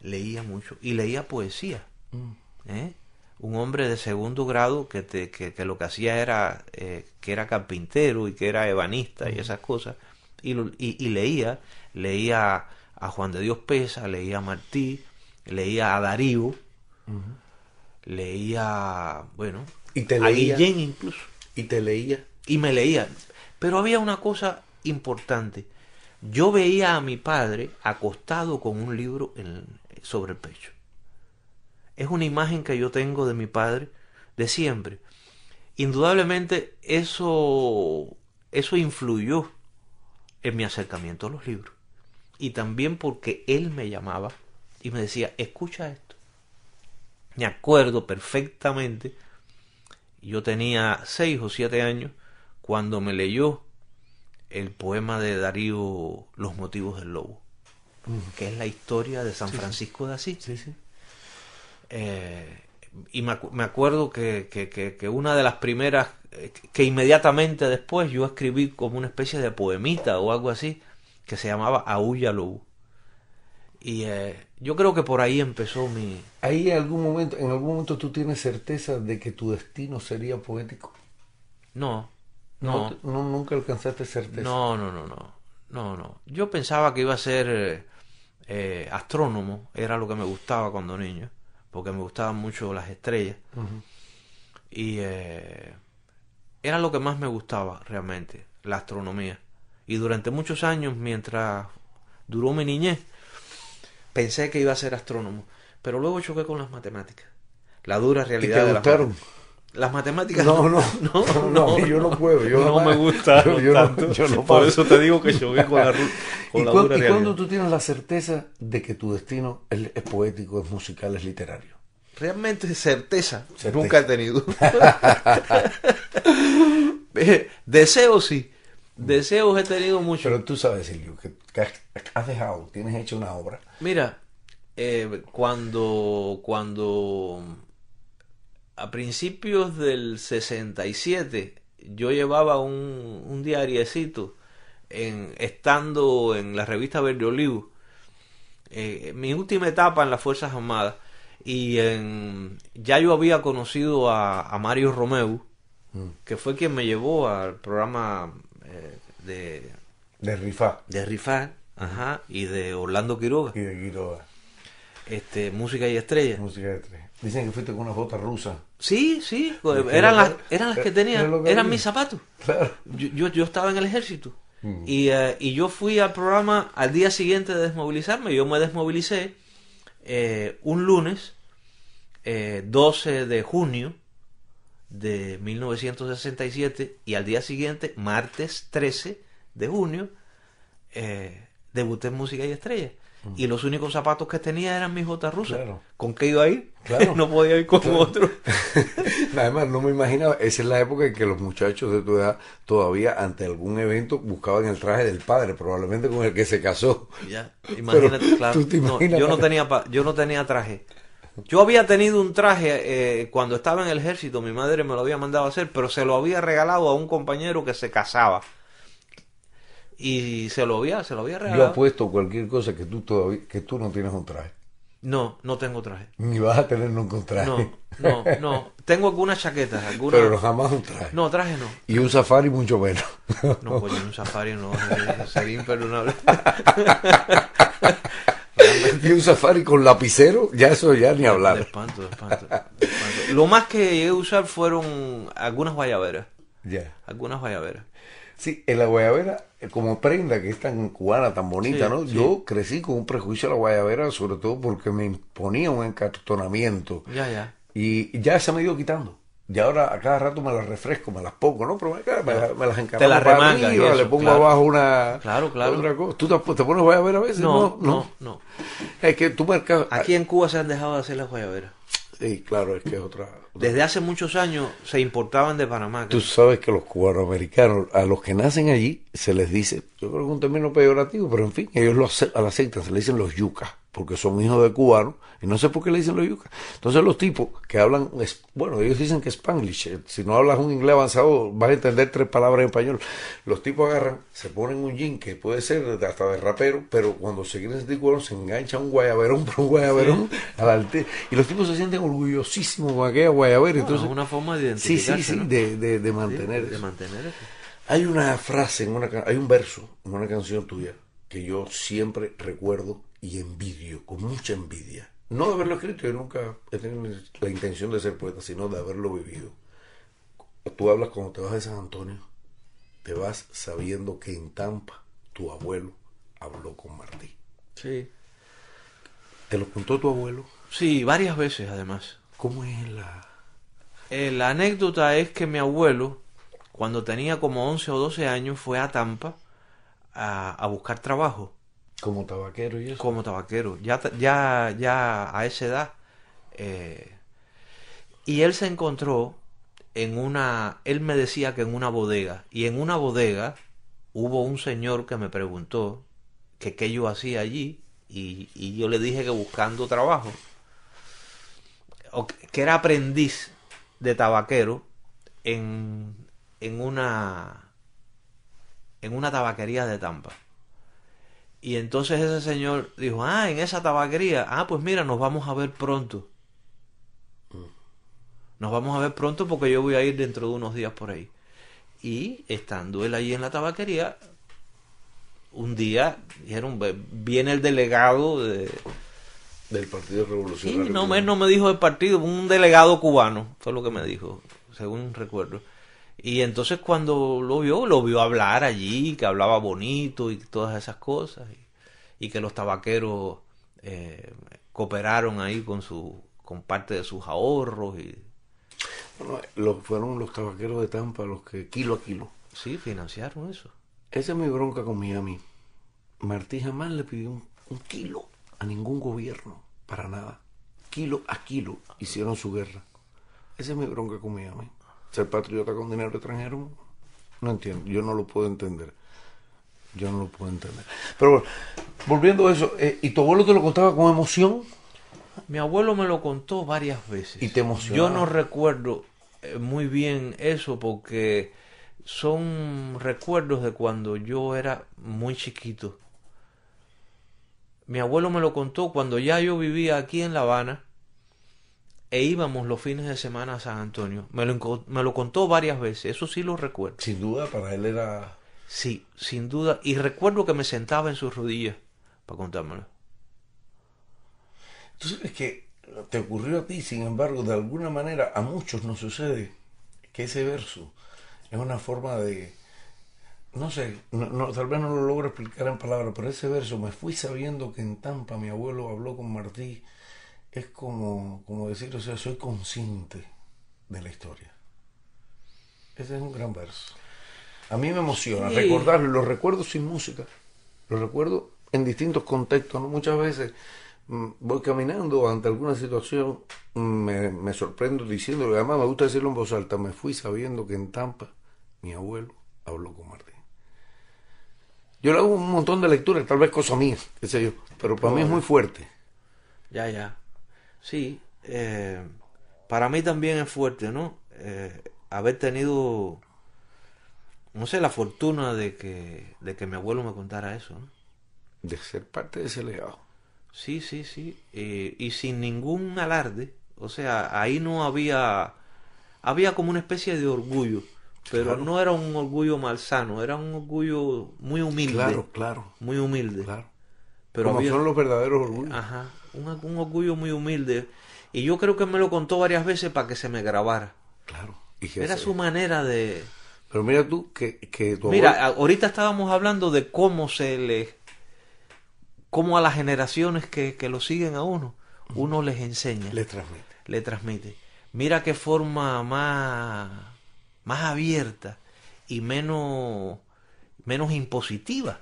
[SPEAKER 1] leía mucho y leía poesía. Mm. ¿eh? Un hombre de segundo grado que, que, lo que hacía era que era carpintero y que era ebanista y mm. esas cosas, y, y leía, leía a Juan de Dios Pesa, leía a Martí, leía a Darío, leía, bueno, ¿Y te leía? a Guillén incluso. Y te leía. Y me leía. Pero había una cosa importante. Yo veía a mi padre acostado con un libro sobre el pecho. Es una imagen que yo tengo de mi padre de siempre. Indudablemente eso, eso influyó en mi acercamiento a los libros. Y también porque él me llamaba y me decía, escucha esto. Me acuerdo perfectamente, yo tenía seis o siete años cuando me leyó el poema de Darío Los motivos del lobo, que es la historia de San Francisco de Asís. Sí, sí. Eh, y me, acuerdo que, que, una de las primeras, eh, que inmediatamente después yo escribí como una especie de poemita o algo así, que se llamaba Aulla Lobo. Y eh, yo creo que por ahí empezó mi...
[SPEAKER 2] Ahí algún momento, en algún momento tú tienes certeza de que tu destino sería poético.
[SPEAKER 1] No, no.
[SPEAKER 2] No, nunca alcanzaste certeza. No,
[SPEAKER 1] no, no, no. No, no. Yo pensaba que iba a ser eh, astrónomo, era lo que me gustaba cuando niño, porque me gustaban mucho las estrellas. Y eh, era lo que más me gustaba realmente, la astronomía. Y durante muchos años, mientras duró mi niñez, Pensé que iba a ser astrónomo, pero luego choqué con las matemáticas. La dura realidad te de las matemáticas. No, no, no, no, yo no puedo. Yo no, me gusta. Yo, tanto. Por eso te digo que choqué con la, ruta ¿Y dura realidad. ¿Y cuándo
[SPEAKER 2] tú tienes la certeza de que tu destino es, poético, es musical, es literario?
[SPEAKER 1] Realmente certeza. nunca he tenido.
[SPEAKER 2] Deseo sí, Deseos he tenido muchos. Pero tú sabes, Silvio, que, has dejado, tienes hecho una obra.
[SPEAKER 1] Mira, eh, cuando, cuando a principios del 67 yo llevaba un, un diariecito en, estando en la revista Verde Olivo, eh, mi última etapa en las Fuerzas Armadas, y ya yo había conocido a, Mario Romeu, mm. que fue quien me llevó al programa de... De Rifá. De Rifá, y de Orlando Quiroga. Y de Quiroga. Este, música y Estrella. Música y Dicen que fuiste con unas botas rusas. Sí, sí, pues, eran las, eran las que tenía, eran mis zapatos. Yo, yo, estaba en el ejército. Mm. Eh, y, yo fui al programa al día siguiente de desmovilizarme. Yo me desmovilicé eh, un lunes, 12 eh, de junio de 1967 y al día siguiente, martes 13 de junio, eh, debuté en Música y Estrellas. Mm. Y los únicos zapatos que tenía eran mis botas rusas. ¿Con qué iba a ir? no podía ir con otro.
[SPEAKER 2] Además, no me imaginaba, esa es la época en que los muchachos de tu edad todavía ante algún evento buscaban el traje del padre, probablemente con el que se casó.
[SPEAKER 1] Ya, imagínate, claro. yo, no tenía, yo no tenía traje. Yo había tenido un traje eh, cuando estaba en el ejército, mi madre me lo había mandado a hacer, pero se lo había regalado a un compañero que se casaba. Y se lo había, se lo había regalado. Yo
[SPEAKER 2] apuesto cualquier cosa que tú, que tú no tienes un traje.
[SPEAKER 1] No, no tengo traje.
[SPEAKER 2] Ni vas a tener nunca un traje. No, no,
[SPEAKER 1] no. Tengo algunas chaquetas. Algunas... Pero jamás un traje. No, traje no.
[SPEAKER 2] Y un safari mucho menos. No, pues un safari no.
[SPEAKER 1] Sería imperdonable.
[SPEAKER 2] Y un safari con lapicero, ya eso ya ni hablar.
[SPEAKER 1] Lo más que llegué a usar fueron algunas guayaberas. Ya. Algunas guayaberas. Sí, en la
[SPEAKER 2] guayabera, eh, como prenda que es tan cubana, tan bonita, ¿no? Yo crecí con un prejuicio a la guayabera, sobre todo porque me imponía un encartonamiento. Ya, ya. Y ya se me ha quitando. Y ahora a cada rato me las refresco, me las pongo, ¿no? Pero me, me las encargo. Te las remangas. Y le pongo abajo una. Claro, claro. ¿Tú te pones guayabera a veces? No, no, no.
[SPEAKER 1] Es que tú marcas. Aquí en Cuba se han dejado de hacer las guayaberas. Sí, claro, es que es otra, Desde hace muchos años se importaban de Panamá. Tú
[SPEAKER 2] sabes que los cubanoamericanos, a los que nacen allí, se les dice, yo creo que es un término peyorativo, pero en fin, ellos lo, a se les dicen los yucas porque son hijos de cubanos, y no sé por qué le dicen los yuca. Entonces los tipos que hablan, bueno, ellos dicen que es spanglish, eh, si no hablas un inglés avanzado vas a entender tres palabras en español. Los tipos agarran, se ponen un jean que puede ser hasta de rapero, pero cuando se quieren sentir cubanos se engancha un guayaberón por un guayaberón a la Y los tipos se sienten orgullosísimos con aquella guayabera. entonces, es una forma de identificarse. Sí, sí, sí, de, mantener de, mantener Hay una frase, en una, hay un verso en una canción tuya que yo siempre recuerdo y envidio, con mucha envidia. No de haberlo escrito, yo nunca he tenido la intención de ser poeta, sino de haberlo vivido. Tú hablas cuando te vas de San Antonio, te vas sabiendo que en Tampa tu abuelo habló con Martí. Sí. ¿Te lo contó tu abuelo?
[SPEAKER 1] Sí, varias veces además. ¿Cómo es la...? Eh, la anécdota es que mi abuelo, cuando tenía como 11 o 12 años, fue a Tampa a buscar trabajo como tabaquero y eso. Como tabaquero, ya, ya, ya a esa edad. Eh, y él se encontró en una, él me decía que en una bodega, y en una bodega hubo un señor que me preguntó qué yo hacía allí, y, yo le dije que buscando trabajo, que era aprendiz de tabaquero en, en, una, en una tabaquería de Tampa. Y entonces ese señor dijo, ah, en esa tabaquería, ah, pues mira, nos vamos a ver pronto. Mm. Nos vamos a ver pronto porque yo voy a ir dentro de unos días por ahí. Y estando él allí en la tabaquería, un día dijeron, viene el delegado del Partido Revolucionario. Y no, me, no me dijo el partido, un delegado cubano, fue lo que me dijo, según recuerdo. Y entonces cuando lo vio, lo vio hablar allí, que hablaba bonito y todas esas cosas, y, que los tabaqueros eh, cooperaron ahí con su con parte de sus ahorros y bueno, lo, fueron los tabaqueros de Tampa los que kilo a kilo. Sí, financiaron eso.
[SPEAKER 2] Esa es mi bronca con Miami. Martí jamás le pidió un, un kilo a ningún gobierno, para nada. Kilo a kilo hicieron su guerra. Esa es mi bronca con Miami ser patriota con dinero extranjero, no entiendo, yo no lo puedo entender. Yo no lo puedo entender. Pero bueno, volviendo a eso, eh, ¿y tu abuelo te lo contaba con emoción?
[SPEAKER 1] Mi abuelo me lo contó varias
[SPEAKER 2] veces. Y te emocionó. Yo no
[SPEAKER 1] recuerdo eh, muy bien eso porque son recuerdos de cuando yo era muy chiquito. Mi abuelo me lo contó cuando ya yo vivía aquí en La Habana e íbamos los fines de semana a San Antonio. Me lo, contó varias veces, eso sí lo recuerdo. Sin duda, para él era... Sí, sin duda. Y recuerdo que me sentaba en sus rodillas para contármelo. Tú sabes que
[SPEAKER 2] te ocurrió a ti, sin embargo, de alguna manera a muchos nos sucede que ese verso es una forma de, no sé, tal vez no lo logro explicar en palabras, pero ese verso, me fui sabiendo que en Tampa mi abuelo habló con Martí es como, como decir, o sea, soy consciente de la historia. Ese es un gran verso. A mí me emociona recordar recordarlo, lo recuerdo sin música, lo recuerdo en distintos contextos, muchas veces mm, voy caminando ante alguna situación, me, me sorprendo diciéndolo, además me gusta decirlo en voz alta, me fui sabiendo que en Tampa mi abuelo habló con Martín. Yo le hago un montón de lecturas, tal vez cosa mía, qué sé yo, pero para mí es muy fuerte.
[SPEAKER 1] Ya, ya. Sí, eh, para mí también es fuerte, ¿no? Eh, haber tenido, no sé, la fortuna de que, mi abuelo me contara eso, ¿no? De ser parte de ese legado. Sí, sí, sí. Eh, y sin ningún alarde. O sea, ahí no había... Había como una especie de orgullo. Pero no era un orgullo malsano, era un orgullo muy humilde. Claro, claro. Muy humilde. Claro. Pero como son los verdaderos orgullos. Ajá, un, orgullo muy humilde. Y yo creo que me lo contó varias veces para que se me grabara. Claro. Era su manera de... Pero mira tú que, que Mira, ahorita estábamos hablando de cómo se le... cómo a las generaciones que, lo siguen a uno, uno les enseña. Le transmite. Le transmite. Mira qué forma más, más abierta y menos, menos impositiva.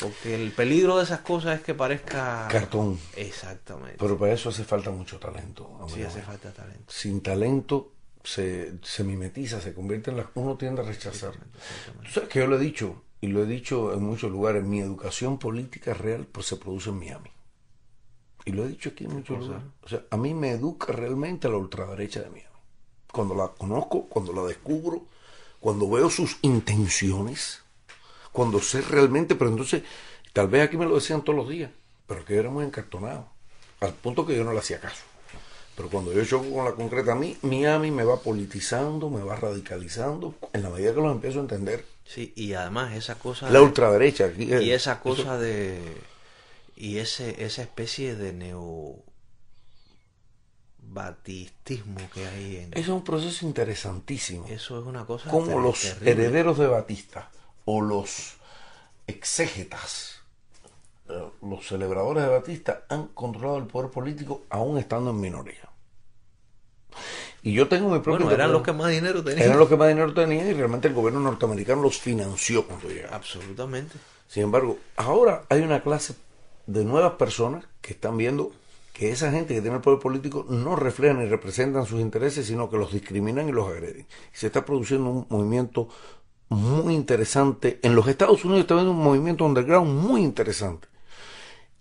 [SPEAKER 1] Porque el peligro de esas cosas es que parezca... Cartón. Exactamente. Pero para
[SPEAKER 2] eso hace falta mucho talento. Sí, hace falta talento. Sin talento se, mimetiza, se convierte en las... Uno tiende a rechazar. Tú sabes que yo lo he dicho, y lo he dicho en muchos lugares, mi educación política real pues, se produce en Miami. Y lo he dicho aquí en muchos lugares. O sea, a mí me educa realmente la ultraderecha de Miami. Cuando la conozco, cuando la descubro, cuando veo sus intenciones cuando sé realmente, pero entonces, tal vez aquí me lo decían todos los días, pero que era muy encartonado al punto que yo no le hacía caso. Pero cuando yo choco con la concreta, a mí, Miami me va politizando, me va radicalizando, en la medida que los empiezo a entender.
[SPEAKER 1] Sí, y además esa cosa... La ultraderecha. Eh, y esa cosa de... Y ese, esa especie de neobatistismo que hay en... Eso es un
[SPEAKER 2] proceso interesantísimo. Eso es una cosa... Como los herederos
[SPEAKER 1] de Batista
[SPEAKER 2] o los exégetas, eh, los celebradores de Batista, han controlado el poder político aún estando en minoría. Y yo tengo mi propio. Bueno, eran los que más dinero tenían. Eran los que más dinero tenían y realmente el gobierno norteamericano los financió cuando llegaron. Absolutamente. Sin embargo, ahora hay una clase de nuevas personas que están viendo que esa gente que tiene el poder político no reflejan ni representan sus intereses, sino que los discriminan y los agreden. Y se está produciendo un movimiento muy interesante. En los Estados Unidos está habiendo un movimiento underground muy interesante.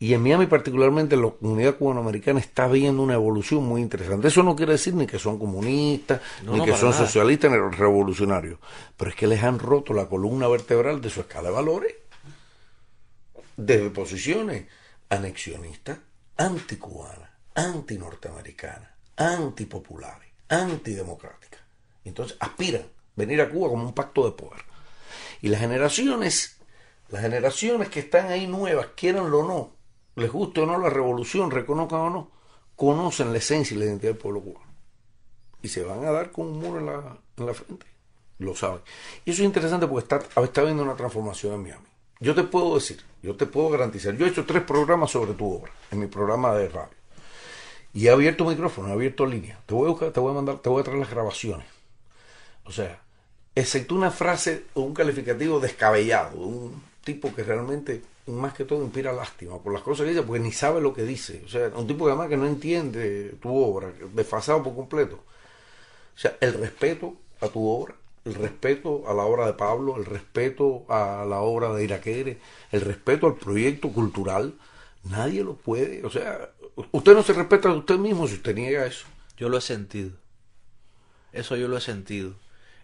[SPEAKER 2] Y en Miami particularmente la comunidad cubanoamericana está viendo una evolución muy interesante. Eso no quiere decir ni que son comunistas, ni que son socialistas, ni revolucionarios. Pero es que les han roto la columna vertebral de su escala de valores, desde posiciones anexionistas, anticubanas, antinorteamericanas, antipopulares, antidemocráticas. Entonces aspiran venir a Cuba como un pacto de poder. Y las generaciones, las generaciones que están ahí nuevas, quieranlo o no, les guste o no la revolución, reconozcan o no, conocen la esencia y la identidad del pueblo cubano. Y se van a dar con un muro en la, frente. Lo saben. Y eso es interesante porque está, está viendo una transformación en Miami. Yo te puedo decir, yo te puedo garantizar, yo he hecho tres programas sobre tu obra, en mi programa de radio. Y he abierto micrófono, he abierto línea. Te voy a buscar, te voy a mandar, te voy a traer las grabaciones. O sea, excepto una frase o un calificativo descabellado, un tipo que realmente más que todo inspira lástima por las cosas que dice, porque ni sabe lo que dice. O sea, un tipo que además que no entiende tu obra, desfasado por completo. O sea, el respeto a tu obra, el respeto a la obra de Pablo, el respeto a la obra de Iraquere, el respeto al proyecto cultural, nadie
[SPEAKER 1] lo puede. O sea, usted no se respeta a usted mismo si usted niega eso. Yo lo he sentido. Eso yo lo he sentido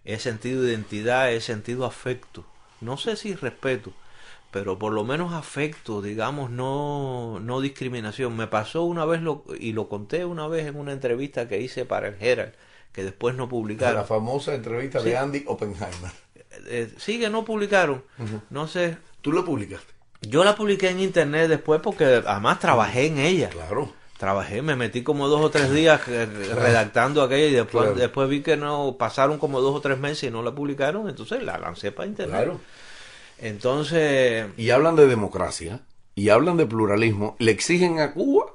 [SPEAKER 1] he sentido identidad, he sentido afecto. No sé si respeto, pero por lo menos afecto, digamos, no, no discriminación. Me pasó una vez lo, y lo conté una vez en una entrevista que hice para el Herald, que después no publicaron. La famosa entrevista de Andy
[SPEAKER 2] Oppenheimer.
[SPEAKER 1] Eh, eh, sí, que no publicaron. No sé. ¿Tú la publicaste? Yo la publiqué en internet después porque además trabajé en ella. Claro trabajé, me metí como dos o tres días redactando aquello y después, después vi que no, pasaron como dos o tres meses y no la publicaron, entonces la lancé para internet. Claro. Entonces...
[SPEAKER 2] Y hablan de democracia, y hablan de pluralismo, le exigen a Cuba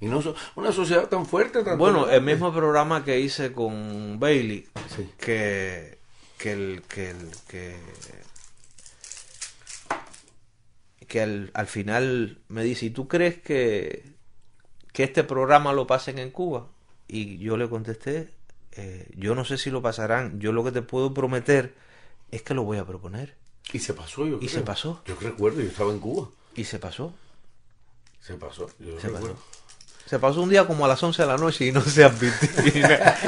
[SPEAKER 2] y no una sociedad tan fuerte. bueno, el
[SPEAKER 1] mismo programa que hice con Bailey, que, el, que, el, que, que al, al final me dice, ¿y tú crees que que este programa lo pasen en Cuba. Y yo le contesté, eh, yo no sé si lo pasarán, yo lo que te puedo prometer es que lo voy a proponer. Y se pasó, yo Y se pasó. Yo recuerdo, yo estaba en Cuba. Y se pasó. Se
[SPEAKER 2] pasó, se Pasó.
[SPEAKER 1] Se pasó un día como a las 11 de la noche y no se advirtió.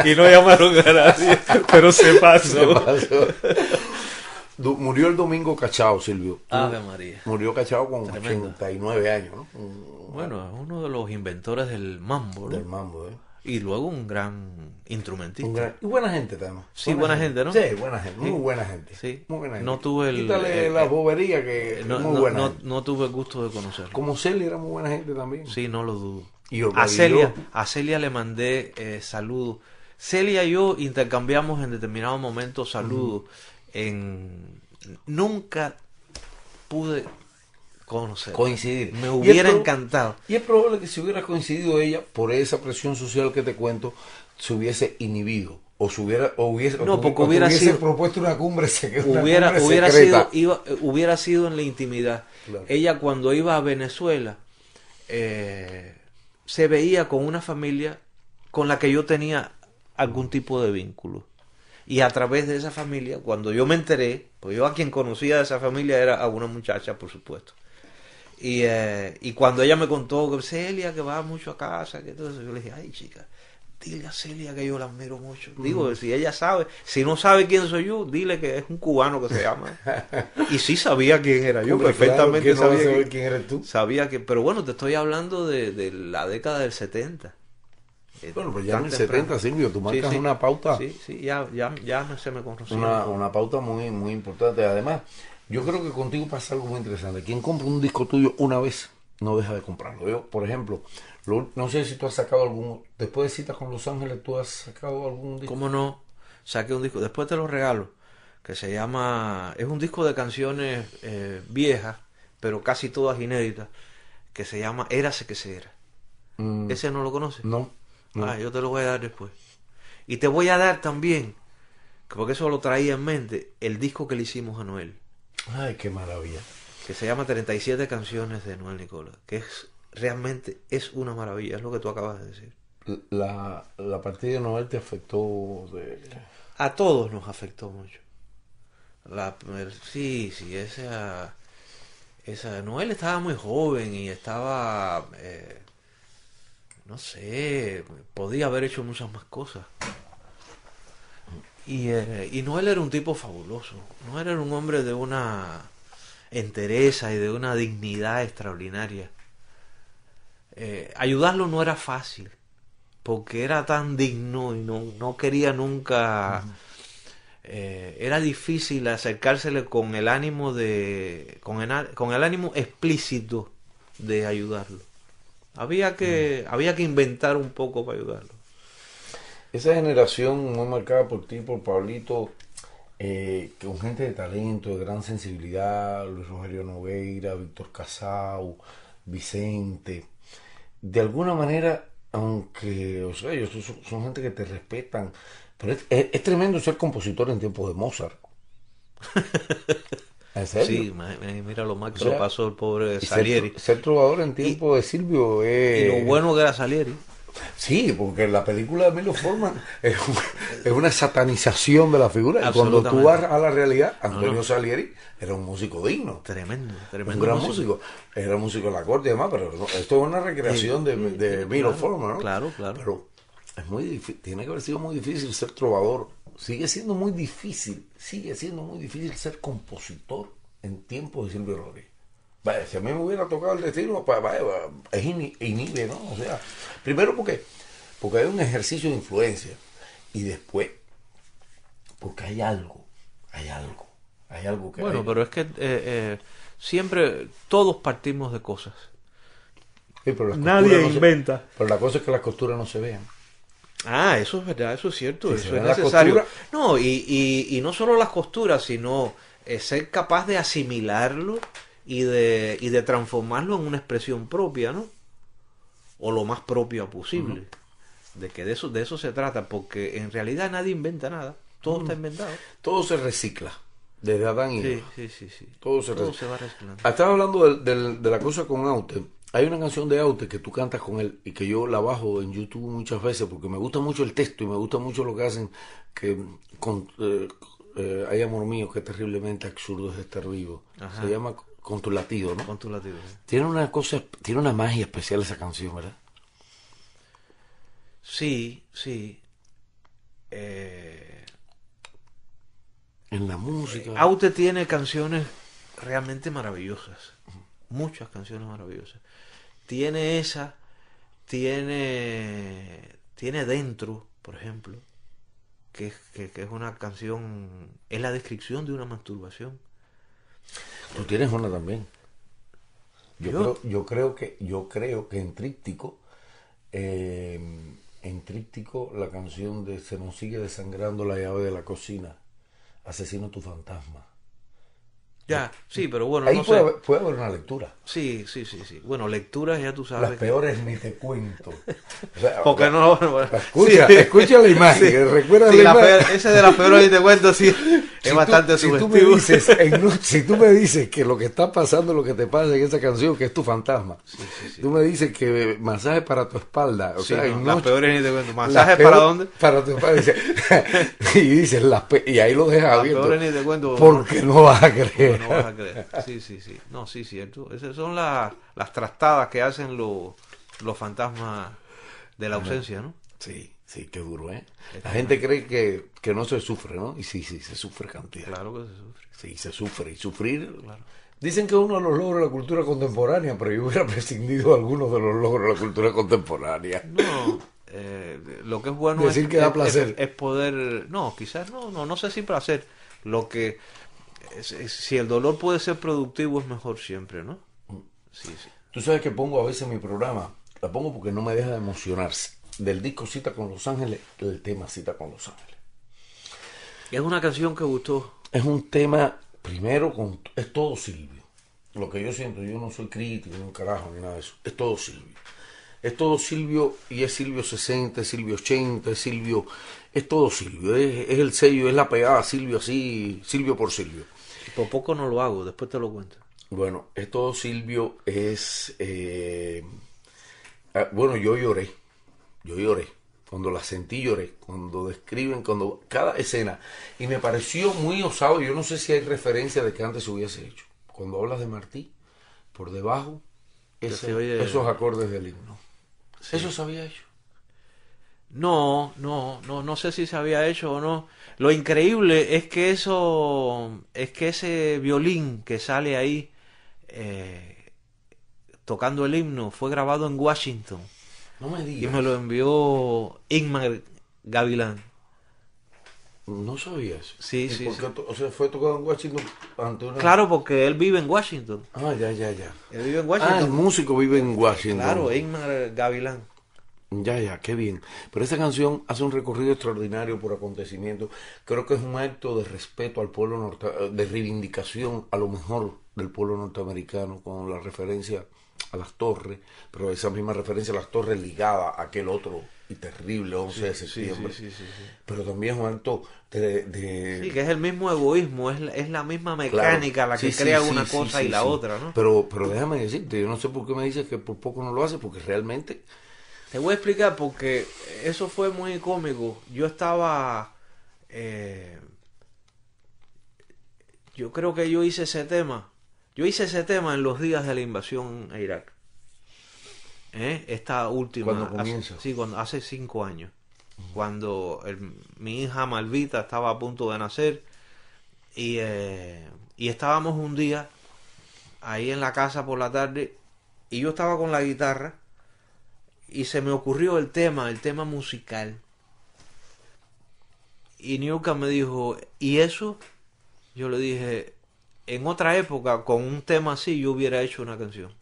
[SPEAKER 1] Y, no, llamaron a nadie, pero Se pasó
[SPEAKER 2] murió el domingo Cachao Silvio. de María. Murió Cachao con Tremendo. 89 años,
[SPEAKER 1] Bueno, es uno de los inventores del mambo, Del mambo, ¿eh? Y luego un gran instrumentista. Y buena gente también. Sí, buena, gente. ¿no? Sí, buena gente. Muy buena gente. Sí. Muy buena No tuve el... Eh, la eh,
[SPEAKER 2] bobería que... Eh, no,
[SPEAKER 1] tuve el gusto de conocerlo. Como Celia era muy buena gente también. Sí, no lo dudo. a Celia, a Celia le mandé saludos. Celia y yo intercambiamos en determinados momentos saludos. Nunca pude conocer. Coincidir. Me hubiera encantado.
[SPEAKER 2] Y es probable que si hubiera coincidido ella, por esa presión social que te cuento, se hubiese
[SPEAKER 1] inhibido. O se hubiera, o hubiese, no, hubiera sido,
[SPEAKER 2] propuesto una cumbre, hubiera, hubiera
[SPEAKER 1] Sido, hubiera sido en la intimidad. Ella cuando iba a Venezuela, eh, se veía con una familia con la que yo tenía algún tipo de vínculo. Y a través de esa familia, cuando yo me enteré, pues yo a quien conocía de esa familia era a una muchacha, por supuesto. Y, eh, y cuando ella me contó que Celia, que va mucho a casa, que yo le dije, ay chica, dile a Celia que yo la admiro mucho. Digo, si ella sabe, si no sabe quién soy yo, dile que es un cubano que se llama. y sí sabía quién era yo, perfectamente sabía quién, eres tú. Sabía que, pero bueno, te estoy hablando de, de la década del 70. Eh, bueno, pero pues ya en el 70, Silvio, tú marcas una pauta. Sí, sí, ya, ya, se me conoció. Una,
[SPEAKER 2] pauta muy, muy importante. Además, yo creo que contigo pasa algo muy interesante. Quien compra un disco tuyo una vez, no deja de comprarlo. Yo, por ejemplo, no sé si tú has sacado algún. Después de citas con Los Ángeles, ¿tú has sacado algún
[SPEAKER 1] disco? ¿Cómo no? Saqué un disco. Después te lo regalo. Que se llama. Es un disco de canciones eh, viejas, pero casi todas inéditas. Que se llama Érase que se era. Mm. ¿Ese no lo conoces? No. Ah, yo te lo voy a dar después. Y te voy a dar también, porque eso lo traía en mente, el disco que le hicimos a Noel. Ay, qué maravilla. Que se llama 37 canciones de Noel Nicolás, que es realmente es una maravilla, es lo que tú acabas de decir.
[SPEAKER 2] La, partida de Noel te afectó
[SPEAKER 1] A todos nos afectó mucho. La, sí, sí, esa, esa... Noel estaba muy joven y estaba... Eh, no sé, podía haber hecho muchas más cosas. Y, eh, Noel era un tipo fabuloso. Noel era un hombre de una entereza y de una dignidad extraordinaria. Eh, ayudarlo no era fácil, porque era tan digno y no, no quería nunca... Eh, era difícil acercársele con el ánimo de... con el ánimo explícito de ayudarlo. Había que, mm. había que inventar un poco para ayudarlo. Esa generación
[SPEAKER 2] muy marcada por ti, por Pablito, eh, con gente de talento, de gran sensibilidad, Luis Rogerio Nogueira, Víctor Casau, Vicente, de alguna manera, aunque, o ellos son, gente que te respetan, pero es, es tremendo ser compositor en tiempos de Mozart.
[SPEAKER 1] Sí, eh, mira lo mal que pasó el pobre Salieri. Ser, trovador en tiempo de Silvio
[SPEAKER 2] es... Y lo bueno que era Salieri. Sí, porque la película de Milo Forman es, una satanización de la figura. Y cuando tú vas a la realidad, Antonio Salieri era un músico digno. Tremendo, tremendo. Un gran músico. Era músico de la corte y demás, pero esto es una recreación de, de Forman, ¿no? Claro, claro. Pero es muy tiene que haber sido muy difícil ser trovador sigue siendo muy difícil, sigue siendo muy difícil ser compositor en tiempos de Silvio Rodríguez. si a mí me hubiera tocado el destino, es inhibe, ¿no? O sea, primero porque, porque hay un ejercicio de influencia y después porque hay algo, hay algo, hay algo que... Bueno,
[SPEAKER 1] pero es que eh, eh, siempre todos partimos de cosas.
[SPEAKER 2] Nadie inventa. pero la cosa es que las costuras no se vean.
[SPEAKER 1] Ah, eso es verdad, eso es cierto, eso es necesario. No, y, y, y, no solo las costuras, sino eh, ser capaz de asimilarlo y de, y de transformarlo en una expresión propia, ¿no? O lo más propia posible. De que de eso, de eso se trata, porque en realidad nadie inventa nada, todo está mm. inventado. Todo se recicla. Desde Adán y sí, sí, sí,
[SPEAKER 2] sí. Todo se, ah, Estaba hablando de, de la cosa con Aute hay una canción de Aute que tú cantas con él y que yo la bajo en YouTube muchas veces porque me gusta mucho el texto y me gusta mucho lo que hacen. Que eh, eh, hay amor mío, que terriblemente absurdo es estar vivo. Se llama Con tu latido, ¿no? Con tu latido. Tiene una cosa, tiene una magia especial esa canción, ¿verdad?
[SPEAKER 1] Sí, sí. Eh,
[SPEAKER 2] en la música. Aute
[SPEAKER 1] tiene canciones realmente maravillosas. Muchas canciones maravillosas tiene esa, tiene, tiene dentro, por ejemplo, que, que es una canción, es la descripción de una masturbación.
[SPEAKER 2] Tú tienes una también.
[SPEAKER 1] Yo, yo,
[SPEAKER 2] creo, que yo creo que en tríptico eh, en tríptico la canción de se nos sigue desangrando la llave de la cocina asesino tu fantasma
[SPEAKER 1] ya, sí, pero bueno. Ahí no puede, Haber, una lectura. Sí, sí, sí, sí. Bueno, lecturas ya tú sabes. Las peores ni te cuento. O sea, Porque no. Bueno. Escucha, escucha la imagen, recuerda la, la peor, Ese de las peores ni te cuento, sí, es bastante si tú, me dices, si
[SPEAKER 2] tú me dices que lo que está pasando, lo que te pasa en esa canción, que es tu fantasma. Tú me dices que masaje para tu espalda. O sea, no, las
[SPEAKER 1] peores ni te cuento. ¿Masaje para dónde?
[SPEAKER 2] Para tu espalda. y dices, y ahí lo dejas abierto. peores ni te cuento. Porque no vas a creer. No vas a
[SPEAKER 1] creer. Sí, sí, sí. No, sí, cierto. Esas son las, las trastadas que hacen los, fantasmas de la ausencia, ¿no? Sí, sí, qué duro, ¿eh? La gente
[SPEAKER 2] cree que, que no se sufre, ¿no? Y sí, sí, se sufre cantidad. Claro que se sufre. Sí, se sufre. Y sufrir... Dicen que uno de los logros de la cultura contemporánea, pero yo hubiera prescindido algunos de los logros de la cultura contemporánea.
[SPEAKER 1] No, eh, lo que es bueno Decir es, que da placer. es, poder, no, quizás no, no, no sé si placer. Lo que si el dolor puede ser productivo, es mejor siempre, ¿no? Mm. Sí, sí.
[SPEAKER 2] Tú sabes que pongo a veces mi programa, la pongo porque no me deja de emocionarse. Del disco Cita con Los Ángeles, el tema Cita con Los Ángeles.
[SPEAKER 1] Y Es una canción que gustó.
[SPEAKER 2] Es un tema, primero, con, es todo Silvio. Lo que yo siento, yo no soy crítico, ni un carajo, ni nada de eso. Es todo Silvio. Es todo Silvio y es Silvio 60, es Silvio 80, es Silvio. Es todo Silvio. es el sello, es la pegada Silvio así, Silvio por Silvio.
[SPEAKER 1] Por poco no lo hago, después te lo cuento.
[SPEAKER 2] Bueno, esto, Silvio, es... Eh, ah, bueno, yo lloré, yo lloré. Cuando la sentí lloré, cuando describen, cuando cada escena. Y me pareció muy osado, yo no sé si hay referencia de que antes se hubiese hecho. Cuando hablas de Martí, por debajo, esos acordes del himno.
[SPEAKER 1] Eso se había hecho. No, no, no, no sé si se había hecho o no. Lo increíble es que eso, es que ese violín que sale ahí eh, tocando el himno fue grabado en Washington. No me digas. Y me lo envió Ingmar Gavilán. No sabías. Sí, sí.
[SPEAKER 2] O sea, fue tocado en Washington Claro,
[SPEAKER 1] porque él vive en Washington. Ah, ya, ya, ya. Él vive en Washington. Ah, el músico vive en Washington. Claro, Ingmar Gavilán.
[SPEAKER 2] Ya, ya, qué bien. Pero esta canción hace un recorrido extraordinario por acontecimientos. Creo que es un acto de respeto al pueblo norte, de reivindicación a lo mejor del pueblo norteamericano con la referencia a las torres, pero esa misma referencia a las torres ligada a aquel otro y terrible 11 de septiembre. pero también es un acto de, Sí, que
[SPEAKER 1] es el mismo egoísmo, es la, misma mecánica la que crea una cosa y la otra, ¿no? Pero,
[SPEAKER 2] pero déjame decirte, yo no sé por qué me dices que por poco no lo hace, porque
[SPEAKER 1] realmente te voy a explicar porque eso fue muy cómico. Yo estaba... Eh, yo creo que yo hice ese tema. Yo hice ese tema en los días de la invasión a Irak. ¿Eh? Esta última. Hace, sí, hace cinco años. Cuando mi hija Malvita estaba a punto de nacer. Y, eh, y estábamos un día ahí en la casa por la tarde. Y yo estaba con la guitarra y se me ocurrió el tema, el tema musical. Y Niuka me dijo, ¿y eso? Yo le dije, en otra época, con un tema así, yo hubiera hecho una canción.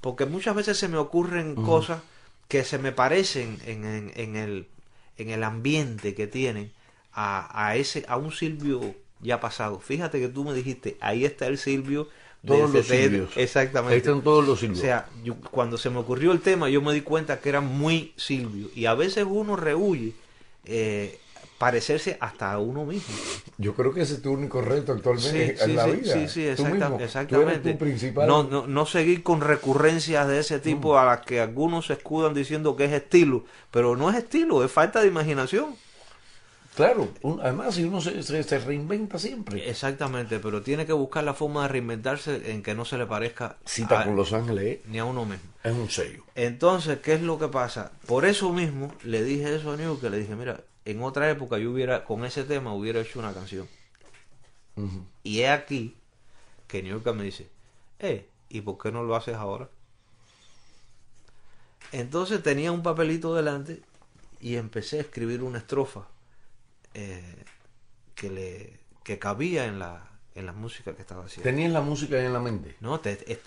[SPEAKER 1] Porque muchas veces se me ocurren cosas que se me parecen en, el, ambiente que tienen a, a, ese, a un Silvio ya pasado. Fíjate que tú me dijiste, ahí está el Silvio todos los silvios Exactamente. Están todos los silbios. O sea, cuando se me ocurrió el tema, yo me di cuenta que era muy silvio Y a veces uno rehuye eh, parecerse hasta a uno mismo.
[SPEAKER 2] Yo creo que ese es tu único reto actualmente en la vida. Sí, sí, tú exactamente. no,
[SPEAKER 1] no, seguir con recurrencias de ese tipo mm. a las que algunos se escudan diciendo que es estilo. Pero no es estilo, es falta de imaginación. Claro, además si uno se, reinventa siempre. Exactamente, pero tiene que buscar la forma de reinventarse en que no se le parezca.
[SPEAKER 2] Cita Los Ángeles. ¿eh? Ni a uno mismo.
[SPEAKER 1] Es un sello. Entonces, ¿qué es lo que pasa? Por eso mismo le dije eso a New, que le dije, mira, en otra época yo hubiera, con ese tema hubiera hecho una canción. Y es aquí que New York me dice, eh, ¿y por qué no lo haces ahora? Entonces tenía un papelito delante y empecé a escribir una estrofa eh, que le que cabía en la, en la música que estaba haciendo. ¿Tenías
[SPEAKER 2] la música en la
[SPEAKER 1] mente? No,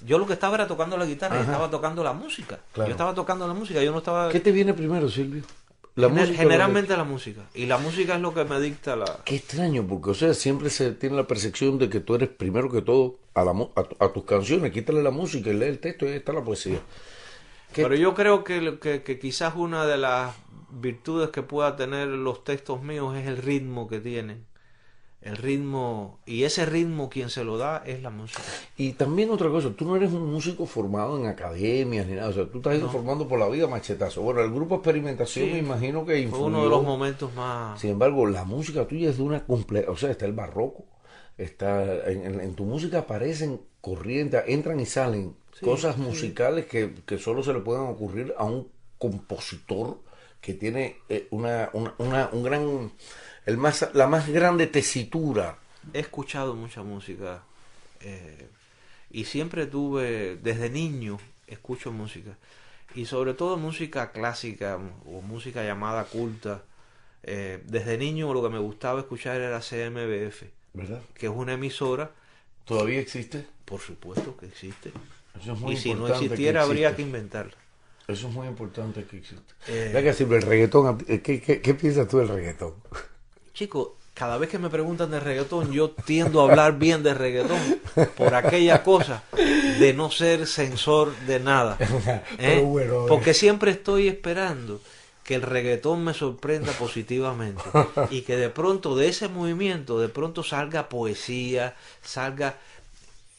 [SPEAKER 1] yo lo que estaba era tocando la guitarra estaba tocando la música. Yo estaba tocando la música, yo no estaba... ¿Qué te viene primero, Silvio? generalmente la música. Y la música es lo que me dicta la...
[SPEAKER 2] Qué extraño, porque, o sea, siempre se tiene la percepción de que tú eres primero que todo a, la, a, a tus canciones. Quítale la música y lee el texto y ahí está la poesía.
[SPEAKER 1] Pero yo creo que, quizás una de las virtudes que pueda tener los textos míos es el ritmo que tienen. El ritmo, y ese ritmo quien se lo da es la música.
[SPEAKER 2] Y también otra cosa, tú no eres un músico formado en academias ni nada, o sea, tú estás ido formando por la vida machetazo. Bueno, el grupo Experimentación me
[SPEAKER 1] imagino que influyó. Fue uno de los momentos más.
[SPEAKER 2] Sin embargo, la música tuya es de una compleja, o sea, está el barroco, está en tu música aparecen corriente entran y salen cosas musicales que, solo se le pueden ocurrir a un compositor que tiene eh, una, un gran, el más, la más grande tesitura.
[SPEAKER 1] He escuchado mucha música eh, y siempre tuve, desde niño, escucho música y sobre todo música clásica o música llamada culta. Eh, desde niño lo que me gustaba escuchar era CMBF, ¿verdad? que es una emisora ¿Todavía existe? Por supuesto que existe. y si no existiera, habría que inventarla.
[SPEAKER 2] Eso es muy importante que exista. Eh. el reggaetón, eh, ¿qué, ¿qué, piensas tú del reggaetón?
[SPEAKER 1] Chico, cada vez que me preguntan de reggaetón, yo tiendo a hablar bien de reggaetón por aquella cosa de no ser censor de nada. ¿eh? Porque siempre estoy esperando que el reggaetón me sorprenda positivamente y que de pronto de ese movimiento, de pronto salga poesía, salga...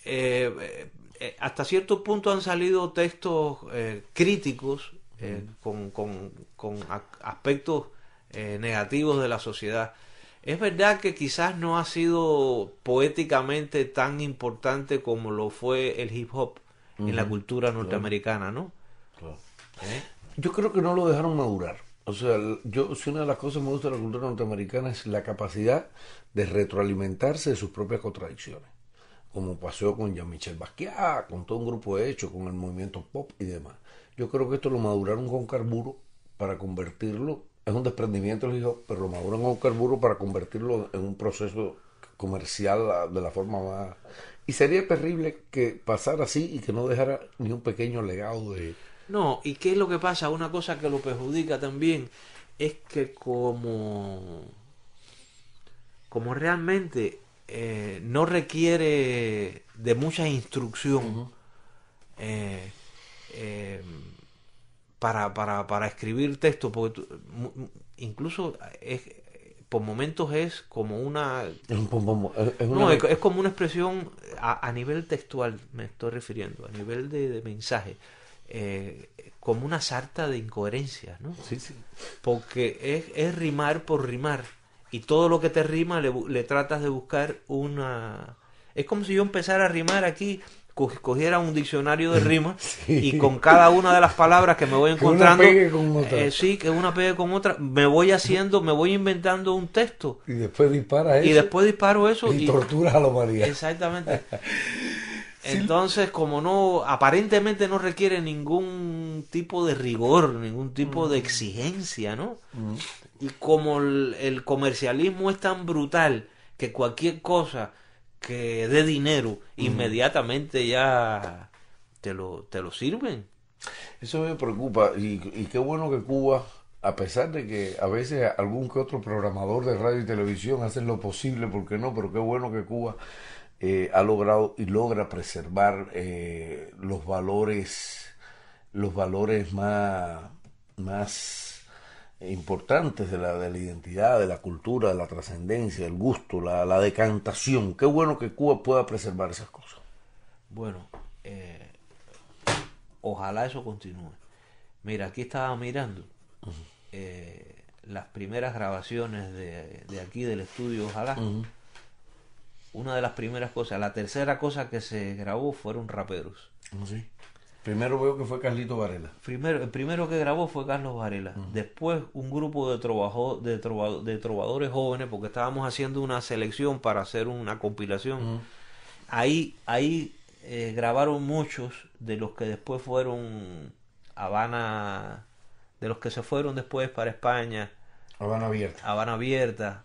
[SPEAKER 1] Eh, eh, eh, hasta cierto punto han salido textos críticos con, con, con, aspectos negativos de la sociedad. Es verdad que quizás no ha sido poéticamente tan importante como lo fue el hip hop en la cultura norteamericana, ¿no? Claro.
[SPEAKER 2] Yo creo que no lo dejaron madurar. O sea, yo, si una de las cosas que me gusta de la cultura norteamericana es la capacidad de retroalimentarse de sus propias contradicciones. Como pasó con Jean-Michel Basquiat, con todo un grupo de hechos, con el movimiento pop y demás. Yo creo que esto lo maduraron con carburo para convertirlo, es un desprendimiento, les pero lo maduran con carburo para convertirlo en un proceso comercial ah, de la forma más... Y sería terrible que pasara así y que no dejara ni un pequeño legado de
[SPEAKER 1] no, ¿y qué es lo que pasa? Una cosa que lo perjudica también es que como, como realmente eh, no requiere de mucha instrucción eh, eh, para, para, escribir texto, porque incluso es, por momentos es como una... Es, No, como una expresión a, nivel textual, me estoy refiriendo, a nivel de, de mensaje eh, como una sarta de incoherencias, ¿no? Sí, sí. Porque es, rimar por rimar. Y todo lo que te rima le, tratas de buscar una... Es como si yo empezara a rimar aquí cogiera un diccionario de rimas y con cada una de las palabras que me voy encontrando, que una pegue con otra. Eh, sí, que una pegue con otra, me voy haciendo, me voy inventando un texto.
[SPEAKER 2] Y después dispara eso. Y después
[SPEAKER 1] disparo eso. Y, torturas a los humanidad. Exactamente. Entonces, como no, aparentemente no requiere ningún tipo de rigor, ningún tipo de mm. exigencia, ¿no? Mm. Y como el, comercialismo es tan brutal que cualquier cosa que dé dinero, mm. inmediatamente ya te lo, te lo sirven.
[SPEAKER 2] Eso me preocupa y, qué bueno que Cuba a pesar de que a veces algún que otro programador de radio y televisión hace lo posible, porque no, pero qué bueno que Cuba eh, ha logrado y logra preservar eh, los valores, los valores más, más importantes de la, de la identidad, de la cultura, de la trascendencia, el gusto, la, decantación. Qué bueno que Cuba pueda preservar esas cosas.
[SPEAKER 1] Bueno, eh, ojalá eso continúe. Mira, aquí estaba mirando las primeras grabaciones de, aquí del estudio, ojalá una de las primeras cosas, la tercera cosa que se grabó fueron raperos. Sí. Primero veo que fue Carlito Varela. Primero, el primero que grabó fue Carlos Varela. Después un grupo de, de, de, trovadores jóvenes, porque estábamos haciendo una selección para hacer una compilación. Ahí, ahí eh, grabaron muchos de los que después fueron Habana, de los que se fueron después para España. Habana Abierta. Habana Abierta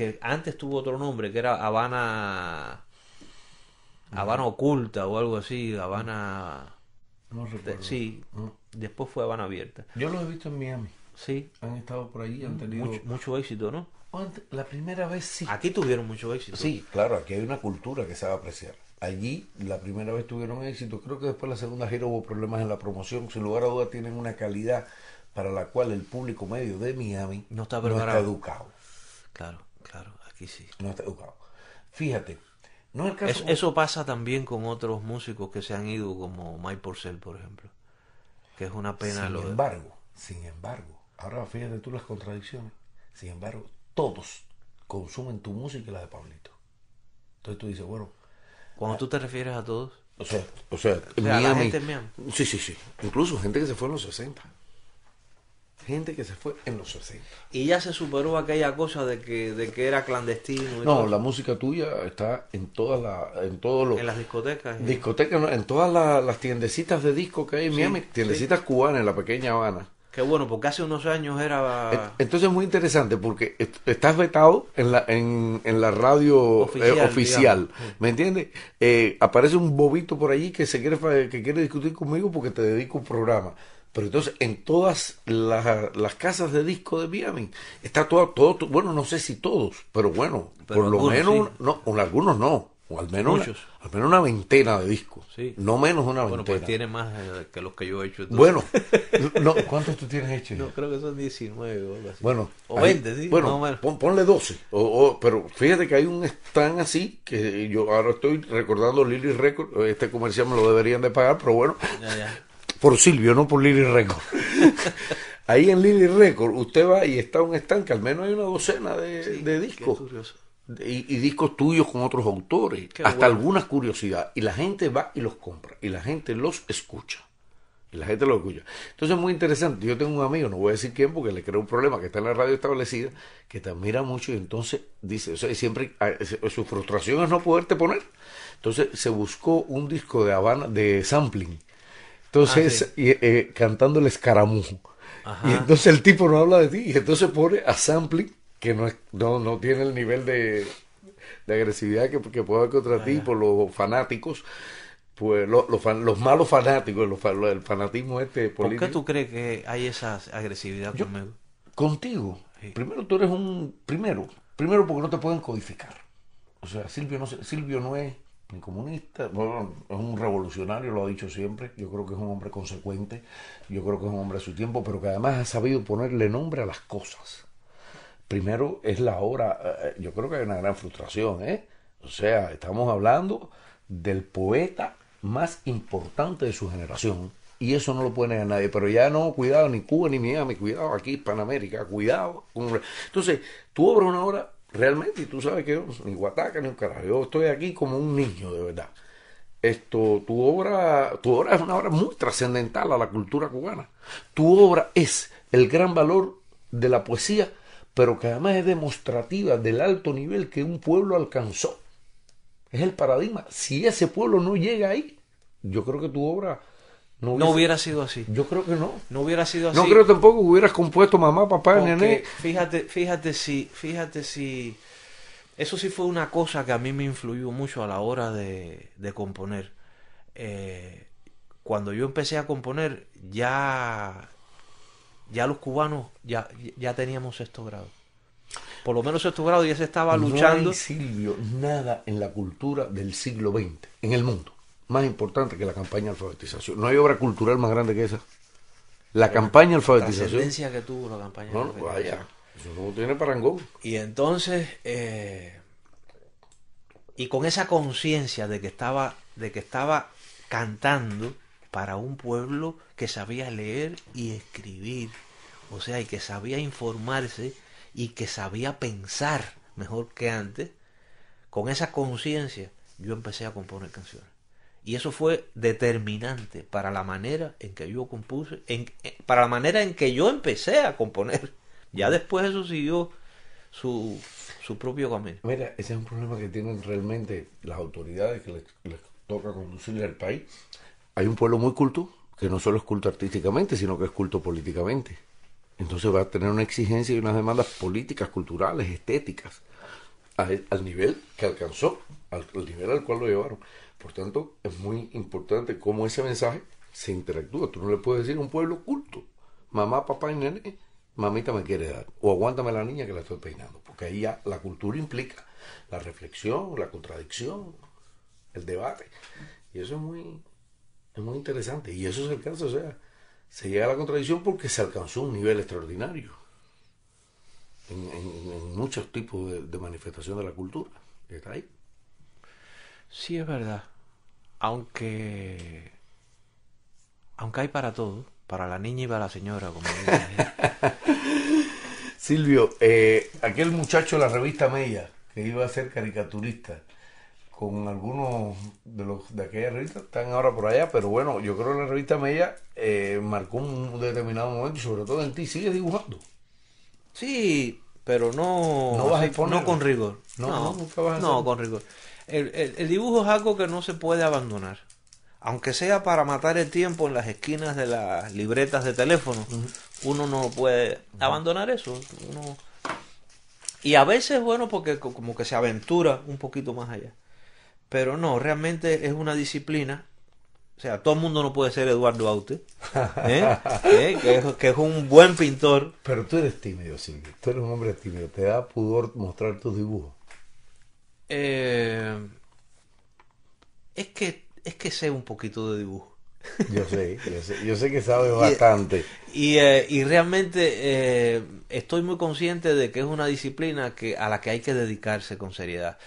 [SPEAKER 1] que antes tuvo otro nombre, que era Habana. Habana Oculta o algo así, Habana. No recuerdo. Sí, después fue Habana Abierta.
[SPEAKER 2] Yo los he visto en Miami. Sí. Han estado por ahí, han tenido.
[SPEAKER 1] Mucho, éxito, ¿no? La primera vez sí. Aquí tuvieron mucho éxito. Sí, claro, aquí
[SPEAKER 2] hay una cultura que se va a apreciar. Allí la primera vez tuvieron éxito, creo que después la segunda gira hubo problemas en la promoción, sin lugar a dudas tienen una calidad para la cual el público medio de Miami
[SPEAKER 1] no está, preparado. no está educado. Claro. Claro, aquí sí. No está educado. Fíjate, no es el caso. Eso pasa también con otros músicos que se han ido, como Mike Porcel, por ejemplo. Que es una pena. Sin embargo,
[SPEAKER 2] sin embargo, ahora fíjate tú las contradicciones. Sin embargo, todos consumen tu música y la de Pablito. Entonces tú dices, bueno. Cuando ah, tú
[SPEAKER 1] te refieres a todos. O sea,
[SPEAKER 2] o sea, Sí, sí, sí. Incluso gente que se fue en los 60
[SPEAKER 1] gente que se fue en los 60. Y ya se superó aquella cosa de que, de que era clandestino. no, la
[SPEAKER 2] música tuya está en todas las, en todos las discotecas. Discotecas, en todas las, tiendecitas de disco que hay en Miami, tiendecitas cubanas en la pequeña Habana.
[SPEAKER 1] Que bueno, porque hace unos años era...
[SPEAKER 2] Entonces muy interesante porque estás vetado en la, en, la radio eh, oficial. ¿Me entiendes? Eh, aparece un bobito por allí que se quiere, que quiere discutir conmigo porque te dedico un programa. Pero entonces en todas las, las casas de disco de Miami está todo, todo, bueno, no sé si todos, pero bueno, por lo menos, no, algunos no, o al menos, Una, al menos una veintena de discos, no menos una veintena. Bueno, pues tiene más
[SPEAKER 1] eh, que los que yo he hecho. Bueno, no, ¿cuántos tú tienes hechos? No, creo que son 19 o Bueno, o sí. Bueno,
[SPEAKER 2] ponle 12, o, pero fíjate que hay un stand así, que yo ahora estoy recordando Lily Record, este comercial me lo deberían de pagar, pero bueno por Silvio, no por Lily Record. Ahí en Lily Record usted va y está un estanque, al menos hay una docena de, discos. Y, discos tuyos con otros autores, hasta algunas curiosidades. Y la gente va y los compra, y la gente los escucha. Y la gente los escucha. Entonces es muy interesante. Yo tengo un amigo, no voy a decir quién, porque le creo un problema, que está en la radio establecida, que te admira mucho y entonces dice, o siempre ah, su frustración es no poderte poner. Entonces se buscó un disco de Habana, de sampling entonces, ah, y, eh, cantando el escaramujo. Y entonces el tipo no habla de ti y entonces pone a sampling que no, no, tiene el nivel de, agresividad que, que puede haber contra ti por los fanáticos. Pues los, malos fanáticos,
[SPEAKER 1] el fanatismo este político. ¿Por qué tú crees que hay esa agresividad
[SPEAKER 2] Contigo. Primero tú eres un... Primero, primero porque no te pueden codificar. O sea, Silvio no, Silvio no es comunista, es un revolucionario, lo ha dicho siempre, yo creo que es un hombre consecuente, yo creo que es un hombre de su tiempo, pero que además ha sabido ponerle nombre a las cosas. Primero es la obra, eh, yo creo que hay una gran frustración, ¿eh? O sea, estamos hablando del poeta más importante de su generación, y eso no lo pone a nadie, pero ya no, cuidado, ni Cuba, ni Miami, cuidado aquí, Panamérica, cuidado. Entonces, obra es una obra realmente, y tú sabes que yo pues, ni guataca ni un carajo, yo estoy aquí como un niño, de verdad. Esto, tu obra, tu obra es una obra muy trascendental a la cultura cubana. Tu obra es el gran valor de la poesía, pero que además es demostrativa del alto nivel que un pueblo alcanzó. Es el paradigma. Si ese pueblo no llega ahí, yo creo que tu obra no,
[SPEAKER 1] hubiera sido así. Yo creo que no. No hubiera sido así. No creo
[SPEAKER 2] tampoco que hubieras compuesto mamá, papá, Porque
[SPEAKER 1] Fíjate, fíjate si, fíjate si. Eso sí fue una cosa que a mí me influyó mucho a la hora de, componer. Eh, cuando yo empecé a componer, ya, ya los cubanos ya, ya teníamos sexto grado. Por lo menos sexto grado ya se estaba luchando. No hay,
[SPEAKER 2] Silvio, nada en la cultura del siglo XX, en el mundo más importante que la campaña de alfabetización. No hay obra cultural más grande que esa. La campaña de alfabetización.
[SPEAKER 1] La que tuvo la campaña no, no, vaya. Eso no tiene parangón. Y entonces, eh, y con esa conciencia de que estaba, de que estaba cantando para un pueblo que sabía leer y escribir, o sea, y que sabía informarse y que sabía pensar mejor que antes, con esa conciencia yo empecé a componer canciones. Y eso fue determinante para la manera en que yo compuse, en, eh, para la manera en que yo empecé a componer. Ya después eso siguió su, propio camino. Mira,
[SPEAKER 2] ese es un problema que tienen realmente las autoridades que les, toca conducirle al país. Hay un pueblo muy culto, que no solo es culto artísticamente, sino que es culto políticamente. Entonces va a tener una exigencia y unas demandas políticas, culturales, estéticas, al, nivel que alcanzó, al nivel al cual lo llevaron. Por tanto, es muy importante cómo ese mensaje se interactúa. Tú no le puedes decir a un pueblo culto, mamá, papá y nene, mamita me quiere dar, o aguántame la niña que la estoy peinando, porque ahí ya la cultura implica la reflexión, la contradicción, el debate. Y eso es muy, muy interesante. Y eso es el caso, o sea, se llega a la contradicción porque se alcanzó un nivel extraordinario en, muchos tipos de, de manifestación de la cultura. Está ahí.
[SPEAKER 1] Sí, es verdad. Aunque. Aunque hay para todo. Para la niña y para la señora, como
[SPEAKER 2] Silvio, eh, aquel muchacho de la revista Mella, que iba a ser caricaturista, con algunos de los de aquella revista, están ahora por allá, pero bueno, yo creo que la revista Mella eh, marcó un determinado momento, sobre todo en ti, sigues dibujando.
[SPEAKER 1] Sí, pero no, no, vas no con rigor. No, no, no con rigor. El, dibujo es algo que no se puede abandonar. Aunque sea para matar el tiempo en las esquinas de las libretas de teléfono, uno no puede abandonar eso. Y a veces, bueno, porque como que se aventura un poquito más allá. Pero no, realmente es una disciplina o sea, todo el mundo no puede ser Eduardo Aute, ¿eh? ¿Eh? Que, es, que, es, un buen pintor. Pero tú eres tímido, Silvio.
[SPEAKER 2] Tú eres un hombre tímido. Te da pudor mostrar tus dibujos.
[SPEAKER 1] Eh, es que es que sé un poquito de dibujo. Yo sé, yo sé, que sabes eh, bastante. Y, eh, realmente estoy muy consciente de que es una disciplina que, a la que hay que dedicarse con seriedad.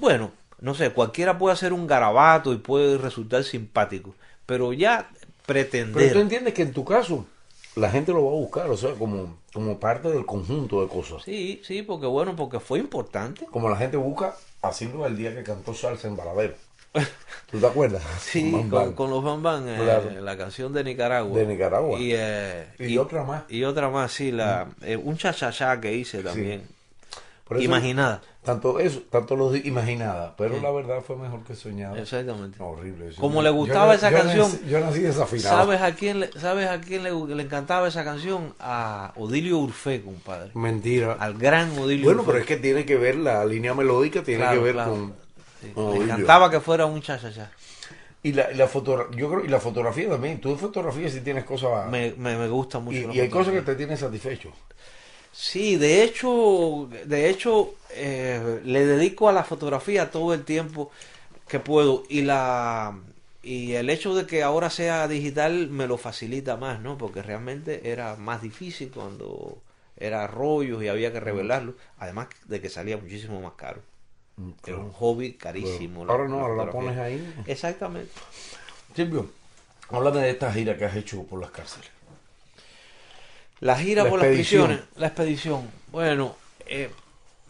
[SPEAKER 1] Bueno, no sé, cualquiera puede hacer un garabato y puede resultar simpático, pero ya pretender... Pero tú
[SPEAKER 2] entiendes que en tu caso la gente lo va a buscar, o sea, como, como parte del conjunto de cosas.
[SPEAKER 1] Sí, sí, porque bueno, porque fue importante.
[SPEAKER 2] Como la gente busca Así haciendo el día que cantó salsa en baladero. ¿Tú te acuerdas? Sí, con,
[SPEAKER 1] los Bambán, eh, la canción de Nicaragua. De Nicaragua. Eh, y, otra más. Y otra más, sí, la, cha mm. eh, un cha que hice también. Imaginada.
[SPEAKER 2] Tanto eso, tanto lo imaginada, pero la verdad fue mejor
[SPEAKER 1] que soñado Exactamente. horrible. Como le gustaba esa canción. yo nací desafinado. ¿Sabes a quién, le, sabes a quién le, encantaba esa canción? A Odilio Urfe, compadre. Mentira. Al gran Odilio Bueno, pero es que
[SPEAKER 2] tiene que ver, la línea melódica
[SPEAKER 1] tiene que ver con. le encantaba que fuera un chachachá. Y
[SPEAKER 2] la, la foto, yo creo, y la fotografía también. Tú fotografías fotografía tienes cosas.
[SPEAKER 1] Me, me, me gusta mucho. Y, y hay cosas que
[SPEAKER 2] te tienen satisfecho.
[SPEAKER 1] Sí, de hecho, de hecho eh, le dedico a la fotografía todo el tiempo que puedo y la y el hecho de que ahora sea digital me lo facilita más, ¿no? Porque realmente era más difícil cuando era rollos y había que revelarlo, además de que salía muchísimo más caro. Mm, era un hobby carísimo. ahora no, ahora lo pones ahí. Exactamente. Silvio, háblame de esta gira que has hecho por las cárceles. La gira por las prisiones, la expedición. Bueno, eh,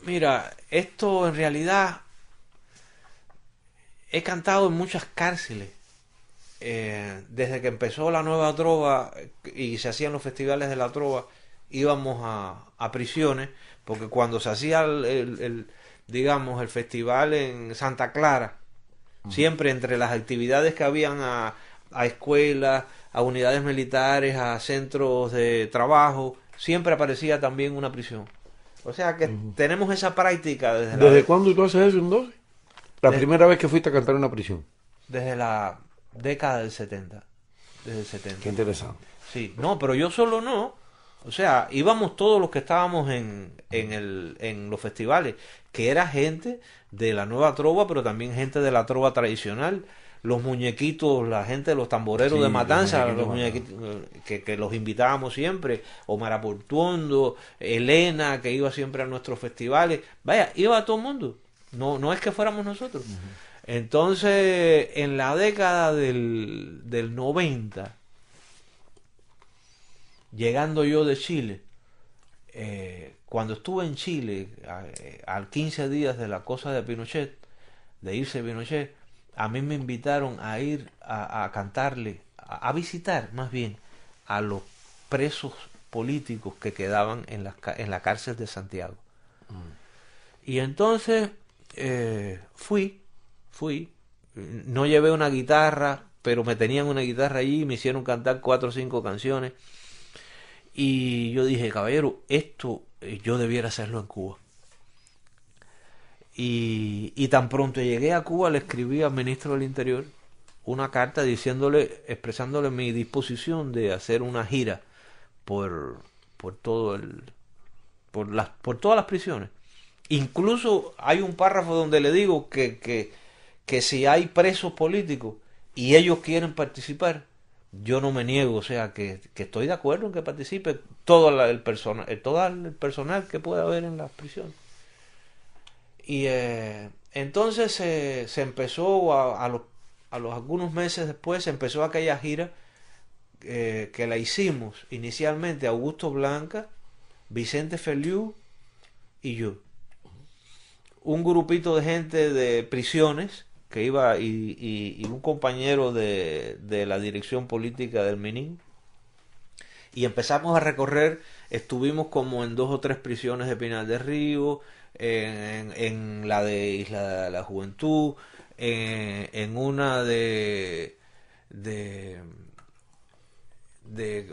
[SPEAKER 1] mira, esto en realidad he cantado en muchas cárceles. Eh, desde que empezó la nueva trova y se hacían los festivales de la trova, íbamos a, a prisiones, porque cuando se hacía el, digamos, el festival en Santa Clara, siempre entre las actividades que habían a, a escuelas, a unidades militares, a centros de trabajo, siempre aparecía también una prisión. O sea que tenemos esa práctica desde ¿Desde
[SPEAKER 2] cuándo tú haces eso La primera vez que fuiste a cantar en una prisión.
[SPEAKER 1] Desde la década del 70. Desde el 70. Qué interesante. Sí, no, pero yo solo no. O sea, íbamos todos los que estábamos en, en los festivales, que era gente de la nueva trova, pero también gente de la trova tradicional, los muñequitos, la gente, los tamboreros de Matanza, los muñequitos, eh, que, los invitábamos siempre, Omar Portuondo, Elena, que iba siempre a nuestros festivales, vaya, iba a todo el mundo, no, no es que fuéramos nosotros. Entonces, en la década del, 90, llegando yo de Chile, eh, cuando estuve en Chile, eh, al 15 días de la cosa de Pinochet, de irse Pinochet, a mí me invitaron a ir a, cantarle, a, visitar más bien a los presos políticos que quedaban en la, en la cárcel de Santiago. Mm. Y entonces eh, fui, fui, no llevé una guitarra, pero me tenían una guitarra allí, y me hicieron cantar cuatro o cinco canciones. Y yo dije, caballero, esto eh, yo debiera hacerlo en Cuba. Y, tan pronto llegué a Cuba le escribí al ministro del Interior una carta diciéndole, expresándole mi disposición de hacer una gira por, por todo el, por las, por todas las prisiones. Incluso hay un párrafo donde le digo que, que, si hay presos políticos y ellos quieren participar, yo no me niego, o sea, que, que estoy de acuerdo en que participe todo el, eh, todo el personal que pueda haber en las prisiones. Y eh, entonces eh, se empezó a, los, algunos meses después, se empezó aquella gira eh, que la hicimos inicialmente Augusto Blanca, Vicente Feliu y yo. Un grupito de gente de prisiones que iba y, un compañero de, de, la dirección política del Minin. Y empezamos a recorrer, estuvimos como en dos o tres prisiones de Pinal de Río, en, la de Isla de la Juventud, eh, en, una de, de, de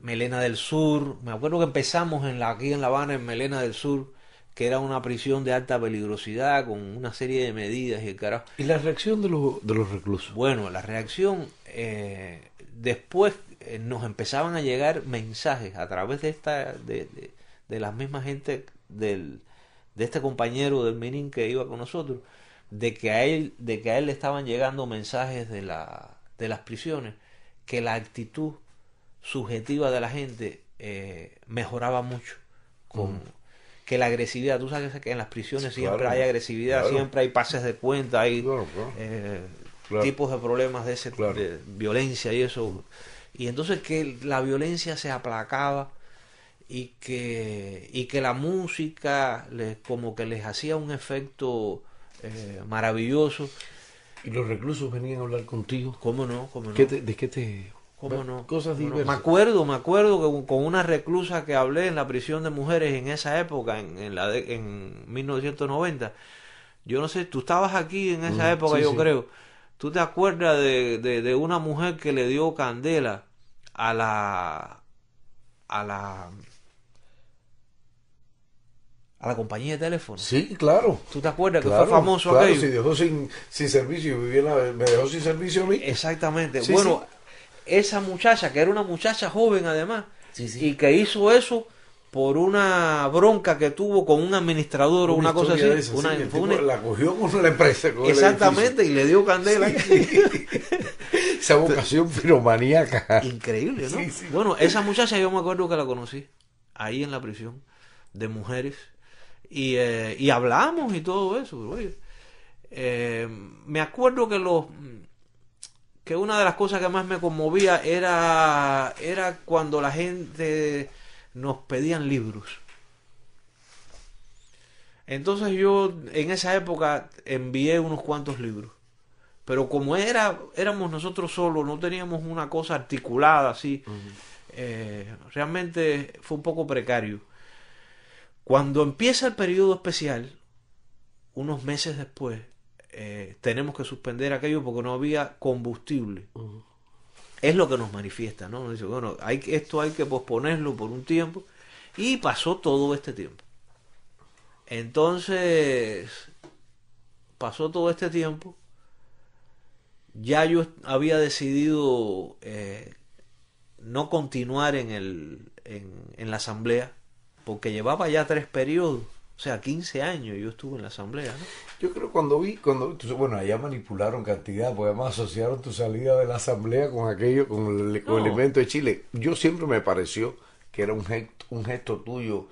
[SPEAKER 1] Melena del Sur. Me acuerdo que empezamos en la, aquí en La Habana, en Melena del Sur, que era una prisión de alta peligrosidad con una serie de medidas y el carajo.
[SPEAKER 2] ¿Y la reacción de los, reclusos?
[SPEAKER 1] Bueno, la reacción, eh, después eh, nos empezaban a llegar mensajes a través de esta de, de, de las mismas gente del, de este compañero del menín que iba con nosotros, de que a él, de que a él le estaban llegando mensajes de, la, de las prisiones, que la actitud subjetiva de la gente eh, mejoraba mucho. Mm. Que la agresividad, tú sabes que en las prisiones siempre hay agresividad, siempre hay pases de cuenta, hay eh, tipos de problemas de ese de violencia y eso. Y entonces que la violencia se aplacaba y que, y que la música les, como que les hacía un efecto eh, maravilloso.
[SPEAKER 2] ¿Y los reclusos venían a hablar contigo? ¿Cómo no? Cómo no. ¿Qué te, ¿De ¿Cómo no? Cosas diversas. me
[SPEAKER 1] acuerdo, me acuerdo que con una reclusa que hablé en la prisión de mujeres en esa época, en, la de, en 1990, yo no sé, tú estabas aquí en esa época, yo creo. ¿Tú te acuerdas de, de, una mujer que le dio candela a la... a la... A la compañía de teléfono. Sí,
[SPEAKER 2] claro. ¿Tú te acuerdas que fue famoso claro, aquello? dejó sin,
[SPEAKER 1] sin servicio, me dejó sin servicio a mí. Exactamente. bueno, esa muchacha, que era una muchacha joven además, y que hizo eso por una bronca que tuvo con un administrador o una, cosa así. una, sí,
[SPEAKER 2] La cogió con la empresa. Exactamente, y le dio candela.
[SPEAKER 1] esa vocación piromaníaca. Increíble, ¿no? bueno, esa muchacha yo me acuerdo que la conocí ahí en la prisión de mujeres eh, y, hablamos y todo eso. Eh, me acuerdo que los que una de las cosas que más me conmovía era, era cuando la gente nos pedían libros. Entonces yo en esa época envié unos cuantos libros. Pero como era, éramos nosotros solos, no teníamos una cosa articulada así, eh, realmente fue un poco precario. Cuando empieza el periodo especial, unos meses después, eh, tenemos que suspender aquello porque no había combustible. Es lo que nos manifiesta, ¿no? Nos dice, bueno, esto hay que posponerlo por un tiempo. Y pasó todo este tiempo. Entonces, pasó todo este tiempo. Ya yo había decidido eh, no continuar el, en la asamblea porque llevaba ya tres periodos, o sea, 15 años yo estuve en la asamblea. Yo creo cuando vi, cuando bueno,
[SPEAKER 2] allá manipularon cantidad, pues además asociaron tu salida de la asamblea con aquello, con el, elemento de Chile. Yo siempre me pareció que era un gesto, un gesto tuyo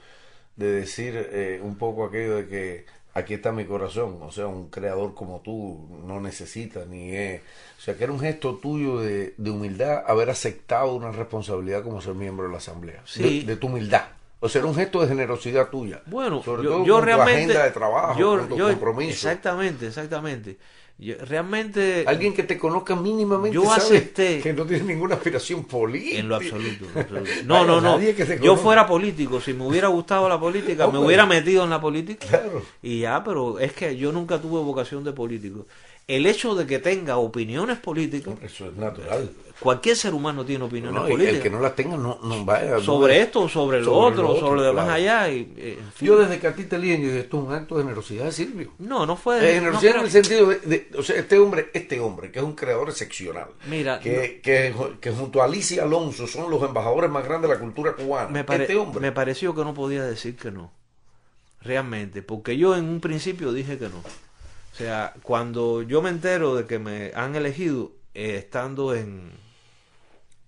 [SPEAKER 2] de decir eh, un poco aquello de que aquí está mi corazón, o sea, un creador como tú no necesita ni es, o sea, que era un gesto tuyo de, humildad haber aceptado una responsabilidad como ser miembro de la asamblea, de tu humildad. O pues sea, un gesto de generosidad tuya. Bueno, sobre yo, todo con realmente, agenda de trabajo, compromiso. Exactamente, exactamente. Yo, realmente. Alguien que te conozca mínimamente. Yo acepté. Que no tiene ninguna aspiración política. En lo absoluto. No, no, no. Yo fuera
[SPEAKER 1] político. Si me hubiera gustado la política, me hubiera metido en la política. Claro. Y ya, pero es que yo nunca tuve vocación de político el hecho de que tenga opiniones políticas. Eso es natural. Cualquier ser humano tiene opiniones no, políticas. El que no
[SPEAKER 2] las tenga no, no vaya. Sobre esto, sobre lo sobre otro, sobre lo demás allá. Eh, yo desde que a ti te leí, yo esto es un acto de generosidad de Silvio. No, no fue eh, de generosidad. en el sentido de, o sea, este hombre, este hombre, que es un creador excepcional. Mira. Que, que, junto a Alicia Alonso son los embajadores más grandes de la cultura cubana. Este hombre.
[SPEAKER 1] Me pareció que no podía decir que no. Realmente, porque yo en un principio dije que no. O sea, cuando yo me entero de que me han elegido eh, estando en,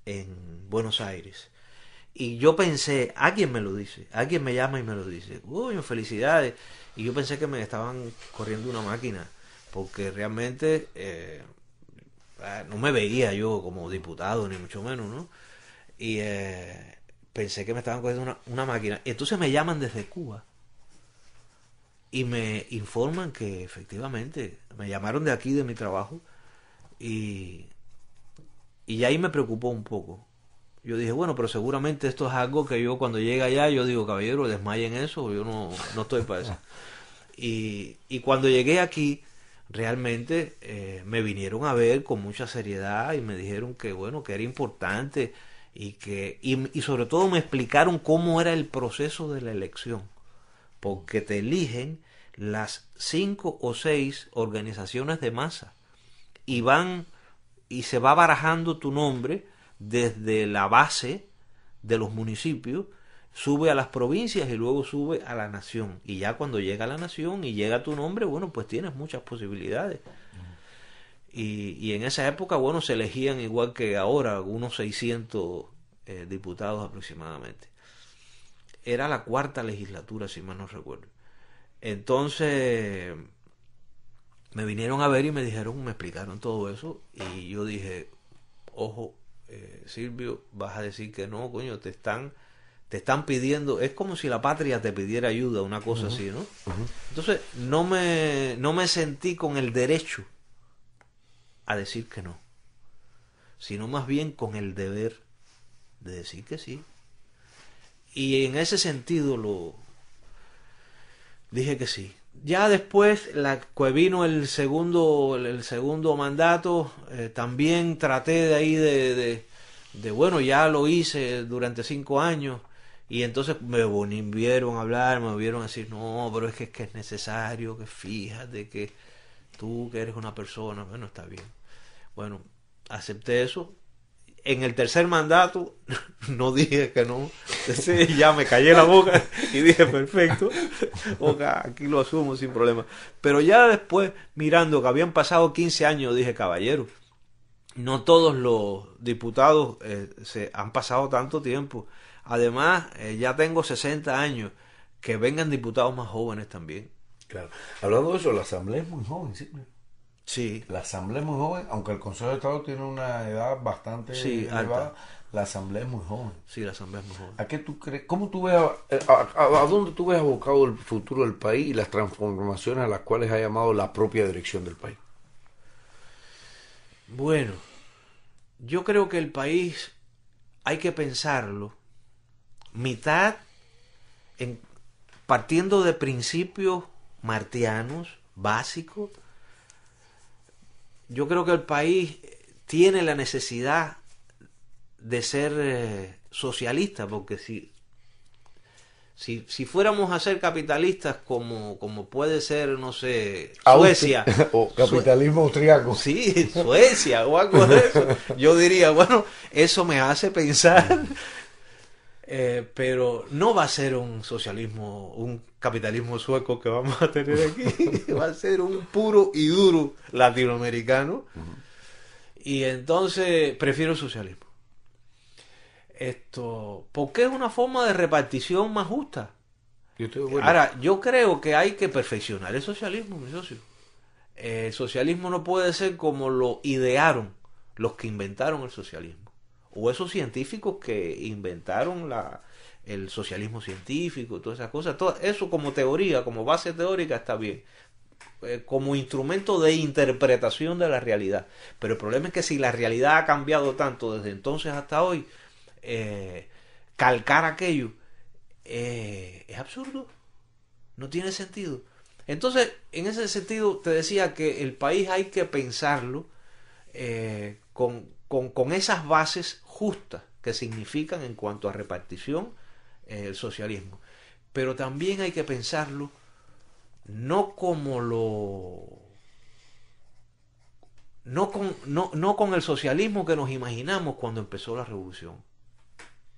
[SPEAKER 1] en Buenos Aires, y yo pensé, alguien me lo dice, alguien me llama y me lo dice, uy, felicidades. Y yo pensé que me estaban corriendo una máquina, porque realmente eh, ah, no me veía yo como diputado, ni mucho menos, ¿no? Y eh, pensé que me estaban corriendo una, una máquina. Y entonces me llaman desde Cuba y me informan que efectivamente me llamaron de aquí, de mi trabajo, y, ahí me preocupó un poco. Yo dije, bueno, pero seguramente esto es algo que yo cuando llega allá, yo digo, caballero, desmayen eso, yo no, no estoy para eso. Y, y cuando llegué aquí, realmente eh, me vinieron a ver con mucha seriedad y me dijeron que, bueno, que era importante y que, y sobre todo me explicaron cómo era el proceso de la elección porque te eligen las cinco o seis organizaciones de masa y van y se va barajando tu nombre desde la base de los municipios sube a las provincias y luego sube a la nación y ya cuando llega a la nación y llega tu nombre bueno pues tienes muchas posibilidades y, en esa época bueno se elegían igual que ahora unos 600 eh, diputados aproximadamente era la cuarta legislatura, si mal no recuerdo. Entonces me vinieron a ver y me dijeron, me explicaron todo eso y yo dije, ojo, eh, Silvio, vas a decir que no, coño, te están, te están pidiendo, es como si la patria te pidiera ayuda, una cosa así, ¿no? Entonces no me, no me sentí con el derecho a decir que no, sino más bien con el deber de decir que sí, y en ese sentido lo dije que sí. Ya después la, pues vino el segundo, el segundo mandato, eh, también traté de ahí de, de, bueno, ya lo hice durante cinco años. Y entonces me volvieron a hablar, me volvieron a decir, no, pero es que, es que es necesario, que fíjate que tú que eres una persona, bueno, está bien. Bueno, acepté eso, en el tercer mandato no dije que no. ya me callé la boca y dije, perfecto, aquí lo asumo sin problema. Pero ya después, mirando que habían pasado 15 años, dije, caballero, no todos los diputados eh, se han pasado tanto tiempo. Además, eh, ya tengo 60 años, que vengan diputados más jóvenes también. Claro. Hablando de eso, la asamblea es
[SPEAKER 2] muy joven, sí. Sí. La Asamblea es muy joven, aunque el Consejo de Estado tiene una edad bastante elevada, la Asamblea es muy joven. Sí, la Asamblea es muy joven. ¿A qué tú crees? ¿Cómo tú ves, a, dónde tú ves abocado el futuro del país y las transformaciones a las cuales ha llamado la propia dirección del país?
[SPEAKER 1] Bueno, yo creo que el país hay que pensarlo mitad en, partiendo de principios martianos básicos yo creo que el país tiene la necesidad de ser eh, socialista, porque si, si, fuéramos a ser capitalistas como, como puede ser, no sé, Suecia. o capitalismo austríaco austriaco. Sí, Suecia o algo de eso. Yo diría, bueno, eso me hace pensar Eh, pero no va a ser un socialismo, un capitalismo sueco que vamos a tener aquí, va a ser un puro y duro latinoamericano. Y entonces prefiero el socialismo. Esto, porque es una forma de repartición más justa. Ahora, yo creo que hay que perfeccionar el socialismo, mi socio. El socialismo no puede ser como lo idearon los que inventaron el socialismo o esos científicos que inventaron el socialismo científico, todas esas cosas, todo eso como teoría, como base teórica está bien, eh, como instrumento de interpretación de la realidad. Pero el problema es que si la realidad ha cambiado tanto desde entonces hasta hoy, eh, calcar aquello eh, es absurdo, no tiene sentido. Entonces, en ese sentido, te decía que el país hay que pensarlo con, con, esas bases justas que significan en cuanto a repartición eh, el socialismo. Pero también hay que pensarlo no como lo... No no con el socialismo que nos imaginamos cuando empezó la revolución.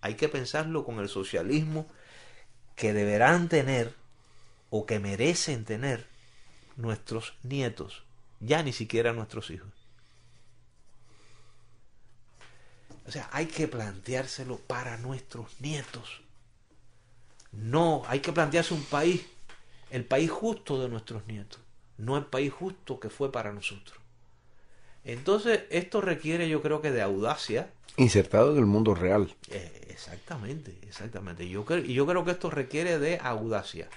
[SPEAKER 1] Hay que pensarlo con el socialismo que deberán tener o que merecen tener nuestros nietos, ya ni siquiera nuestros hijos. O sea, hay que planteárselo para nuestros nietos. No, hay que plantearse un país, el país justo de nuestros nietos, no el país justo que fue para nosotros. Entonces, esto requiere yo creo que de audacia.
[SPEAKER 2] Insertado en el mundo real.
[SPEAKER 1] Eh, exactamente, exactamente. Yo, yo creo que esto requiere de audacia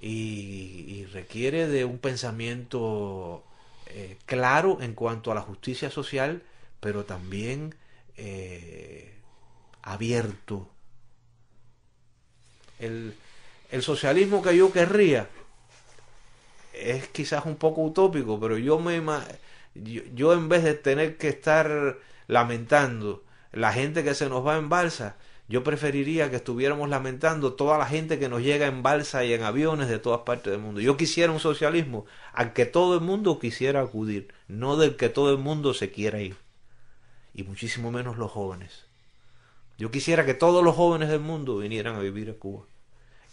[SPEAKER 1] y, requiere de un pensamiento eh, claro en cuanto a la justicia social, pero también eh, abierto. El, el socialismo que yo querría es quizás un poco utópico, pero yo me yo, yo, en vez de tener que estar lamentando la gente que se nos va en balsa, yo preferiría que estuviéramos lamentando toda la gente que nos llega en balsa y en aviones de todas partes del mundo. Yo quisiera un socialismo al que todo el mundo quisiera acudir, no del que todo el mundo se quiera ir y muchísimo menos los jóvenes. Yo quisiera que todos los jóvenes del mundo vinieran a vivir a Cuba.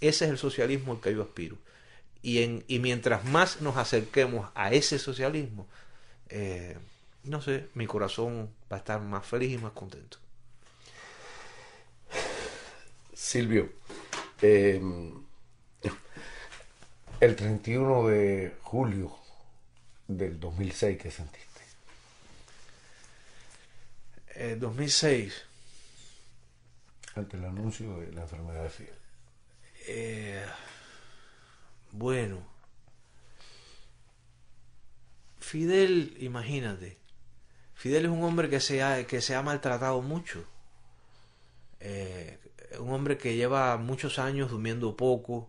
[SPEAKER 1] Ese es el socialismo al que yo aspiro. Y, en, mientras más nos acerquemos a ese socialismo, eh, no sé, mi corazón va a estar más feliz y más contento.
[SPEAKER 2] Silvio, em, el 31 de julio del 2006, ¿qué sentí? 2006. Eh, Ante el anuncio de la enfermedad de Fidel.
[SPEAKER 1] Eh, bueno. Fidel, imagínate. Fidel es un hombre que se ha, que se ha maltratado mucho. Eh, un hombre que lleva muchos años durmiendo poco.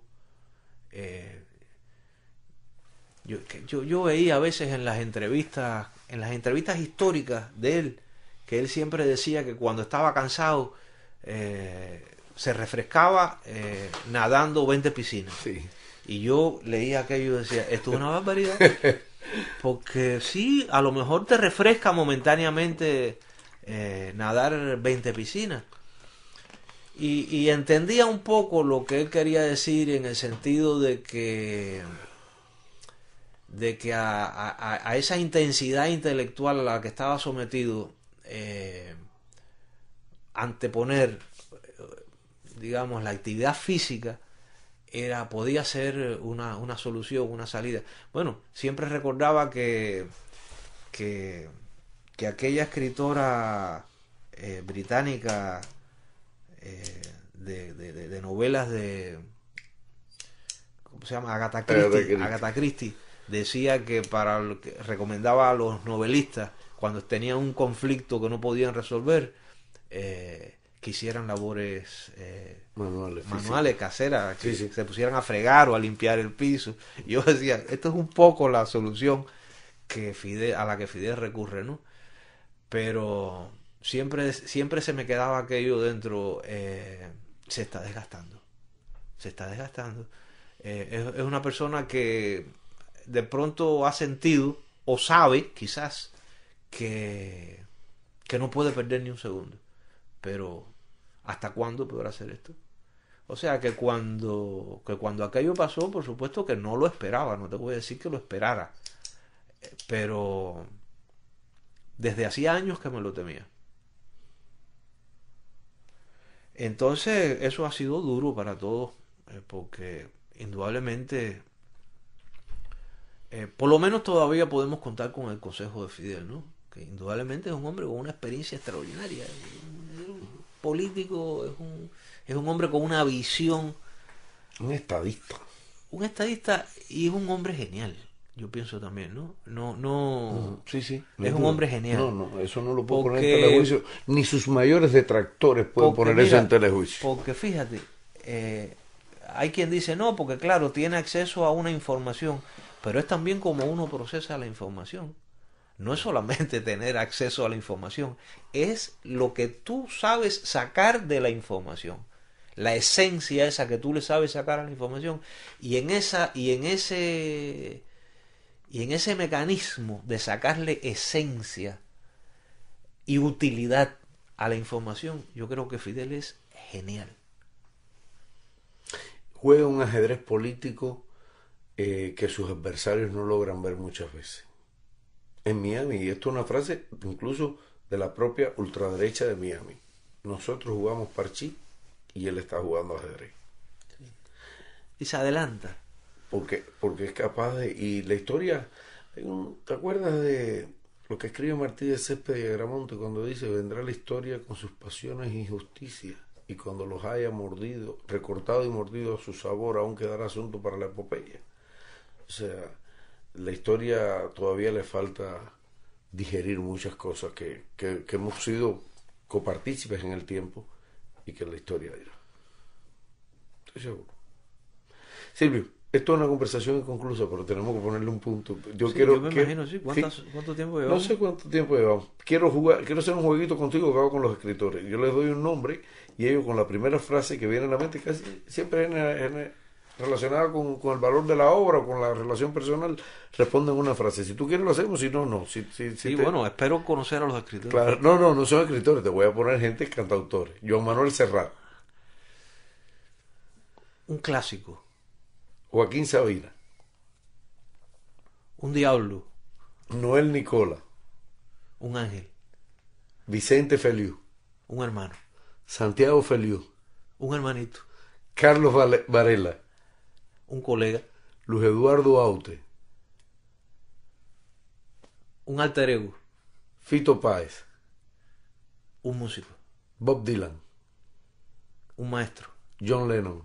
[SPEAKER 1] yo, yo, veía a veces en las entrevistas, en las entrevistas históricas de él, que él siempre decía que cuando estaba cansado eh, se refrescaba eh, nadando 20 piscinas. Y yo leía aquello y decía, esto es una barbaridad. Porque sí, a lo mejor te refresca momentáneamente eh, nadar 20 piscinas. Y, entendía un poco lo que él quería decir en el sentido de que de que a esa intensidad intelectual a la que estaba sometido eh, anteponer, eh, digamos, la actividad física, era, podía ser una, solución, una salida. Bueno, siempre recordaba que, que, aquella escritora eh, británica de, novelas de... ¿Cómo se llama? Agatha Christie. decía que para recomendaba a los novelistas cuando tenían un conflicto que no podían resolver, quisieran eh, que labores eh, manuales, manuales caseras, que se pusieran a fregar o a limpiar el piso. Yo decía, esto es un poco la solución que a la que Fidel recurre, ¿no? Pero siempre, siempre se me quedaba aquello dentro, eh, se está desgastando, se está desgastando. es una persona que de pronto ha sentido o sabe, quizás, que, no puede perder ni un segundo. Pero, ¿hasta cuándo podrá hacer esto? O sea que cuando, que cuando aquello pasó, por supuesto que no lo esperaba, no te voy a decir que lo esperara, pero desde hacía años que me lo temía. Entonces eso ha sido duro para todos, eh, porque indudablemente, eh, por lo menos todavía podemos contar con el consejo de Fidel, ¿no? indudablemente es un hombre con una experiencia extraordinaria. político, es un, hombre con una visión. Un estadista. Un estadista y es un hombre genial. Yo pienso también, ¿no? No, no. Sí, sí. es un hombre genial. No, no, eso no lo puedo poner en telejuicio.
[SPEAKER 2] Ni sus mayores detractores pueden poner eso en telejuicio.
[SPEAKER 1] Porque fíjate, eh, hay quien dice no, porque claro, tiene acceso a una información, pero es también como uno procesa la información no es solamente tener acceso a la información, es lo que tú sabes sacar de la información, la esencia esa que tú le sabes sacar a la información y en esa y en ese y en ese mecanismo de sacarle esencia y utilidad a la información, yo creo que Fidel es genial. Juega un ajedrez
[SPEAKER 2] político eh, que sus adversarios no logran ver muchas veces en Miami, y esto es una frase incluso de la propia ultraderecha de Miami, nosotros jugamos parchi y él está jugando ajedrez. Y se adelanta. Porque, porque es capaz de... Y la historia, ¿te acuerdas de lo que escribe Martínez Césped de Agramonte cuando dice, vendrá la historia con sus pasiones e injusticias? y cuando los haya mordido, recortado y mordido a su sabor, aún quedará asunto para la epopeya. O sea, la historia todavía le falta digerir muchas cosas que, hemos sido copartícipes en el tiempo y que la historia era. Estoy seguro. Silvio, esto es una conversación inconclusa, pero tenemos que ponerle un punto. Yo quiero. me imagino, ¿Cuánto tiempo llevamos? No sé cuánto tiempo llevamos. Quiero jugar, quiero hacer un jueguito contigo que hago con los escritores. Yo les doy un nombre y ellos con la primera frase que viene a la mente casi siempre en, en, relacionada con, el valor de la obra o con la relación personal, responden una frase. Si tú quieres lo hacemos, si no, no. Si, bueno,
[SPEAKER 1] espero conocer a los escritores.
[SPEAKER 2] no, no, no son escritores, te voy a poner gente cantautores. Joan Manuel Serrano Un clásico. Joaquín Sabina. Un diablo. Noel Nicola. Un ángel. Vicente Feliu. Un hermano. Santiago Feliu. Un hermanito. Carlos Varela
[SPEAKER 1] un colega, Luis Eduardo Aute,
[SPEAKER 2] un alter ego, Fito Páez, un músico, Bob Dylan, un maestro, John Lennon,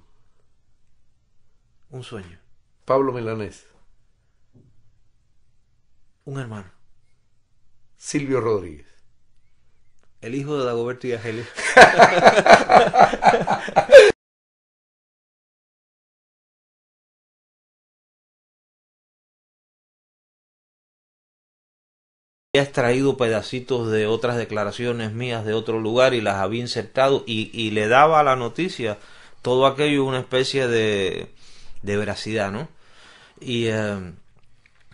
[SPEAKER 2] un sueño, Pablo Milanés,
[SPEAKER 1] un hermano, Silvio Rodríguez. El hijo de Dagoberto y Agelio. he extraído pedacitos de otras declaraciones mías de otro lugar y las había insertado y, le daba a la noticia todo aquello una especie de, de veracidad, ¿no? Y eh,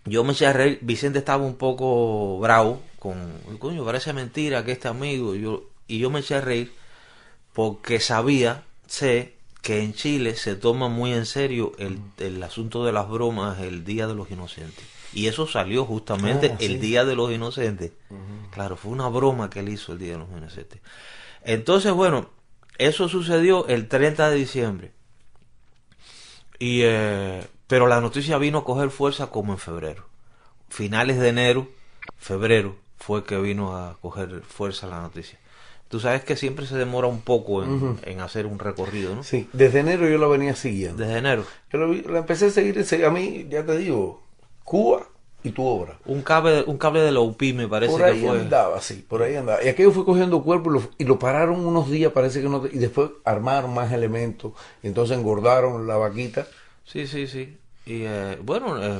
[SPEAKER 1] yo me eché a reír, Vicente estaba un poco bravo con, coño, parece mentira que este amigo, y yo me eché a reír porque sabía, sé, que en Chile se toma muy en serio el mm. asunto de las bromas el Día de los Inocentes. Y eso salió justamente el Día de los Inocentes. Claro, fue una broma que él hizo el Día de los Inocentes. Entonces, bueno, eso sucedió el 30 de diciembre. Y, eh, pero la noticia vino a coger fuerza como en febrero. Finales de enero, febrero, fue que vino a coger fuerza la noticia. Tú sabes que siempre se demora un poco en, hacer un recorrido, ¿no? Sí, desde
[SPEAKER 2] enero yo lo venía siguiendo.
[SPEAKER 1] Desde enero. Yo
[SPEAKER 2] lo, empecé a seguir, a mí, ya te digo, Cuba y tu obra.
[SPEAKER 1] Un cable, un cable de la UPI me parece por ahí andaba, sí, por ahí andaba.
[SPEAKER 2] Y aquello fue cogiendo cuerpo y lo, y lo pararon unos días, parece que no. Y después armaron más elementos, y entonces engordaron la vaquita.
[SPEAKER 1] Sí, sí, sí. Y eh, bueno, eh,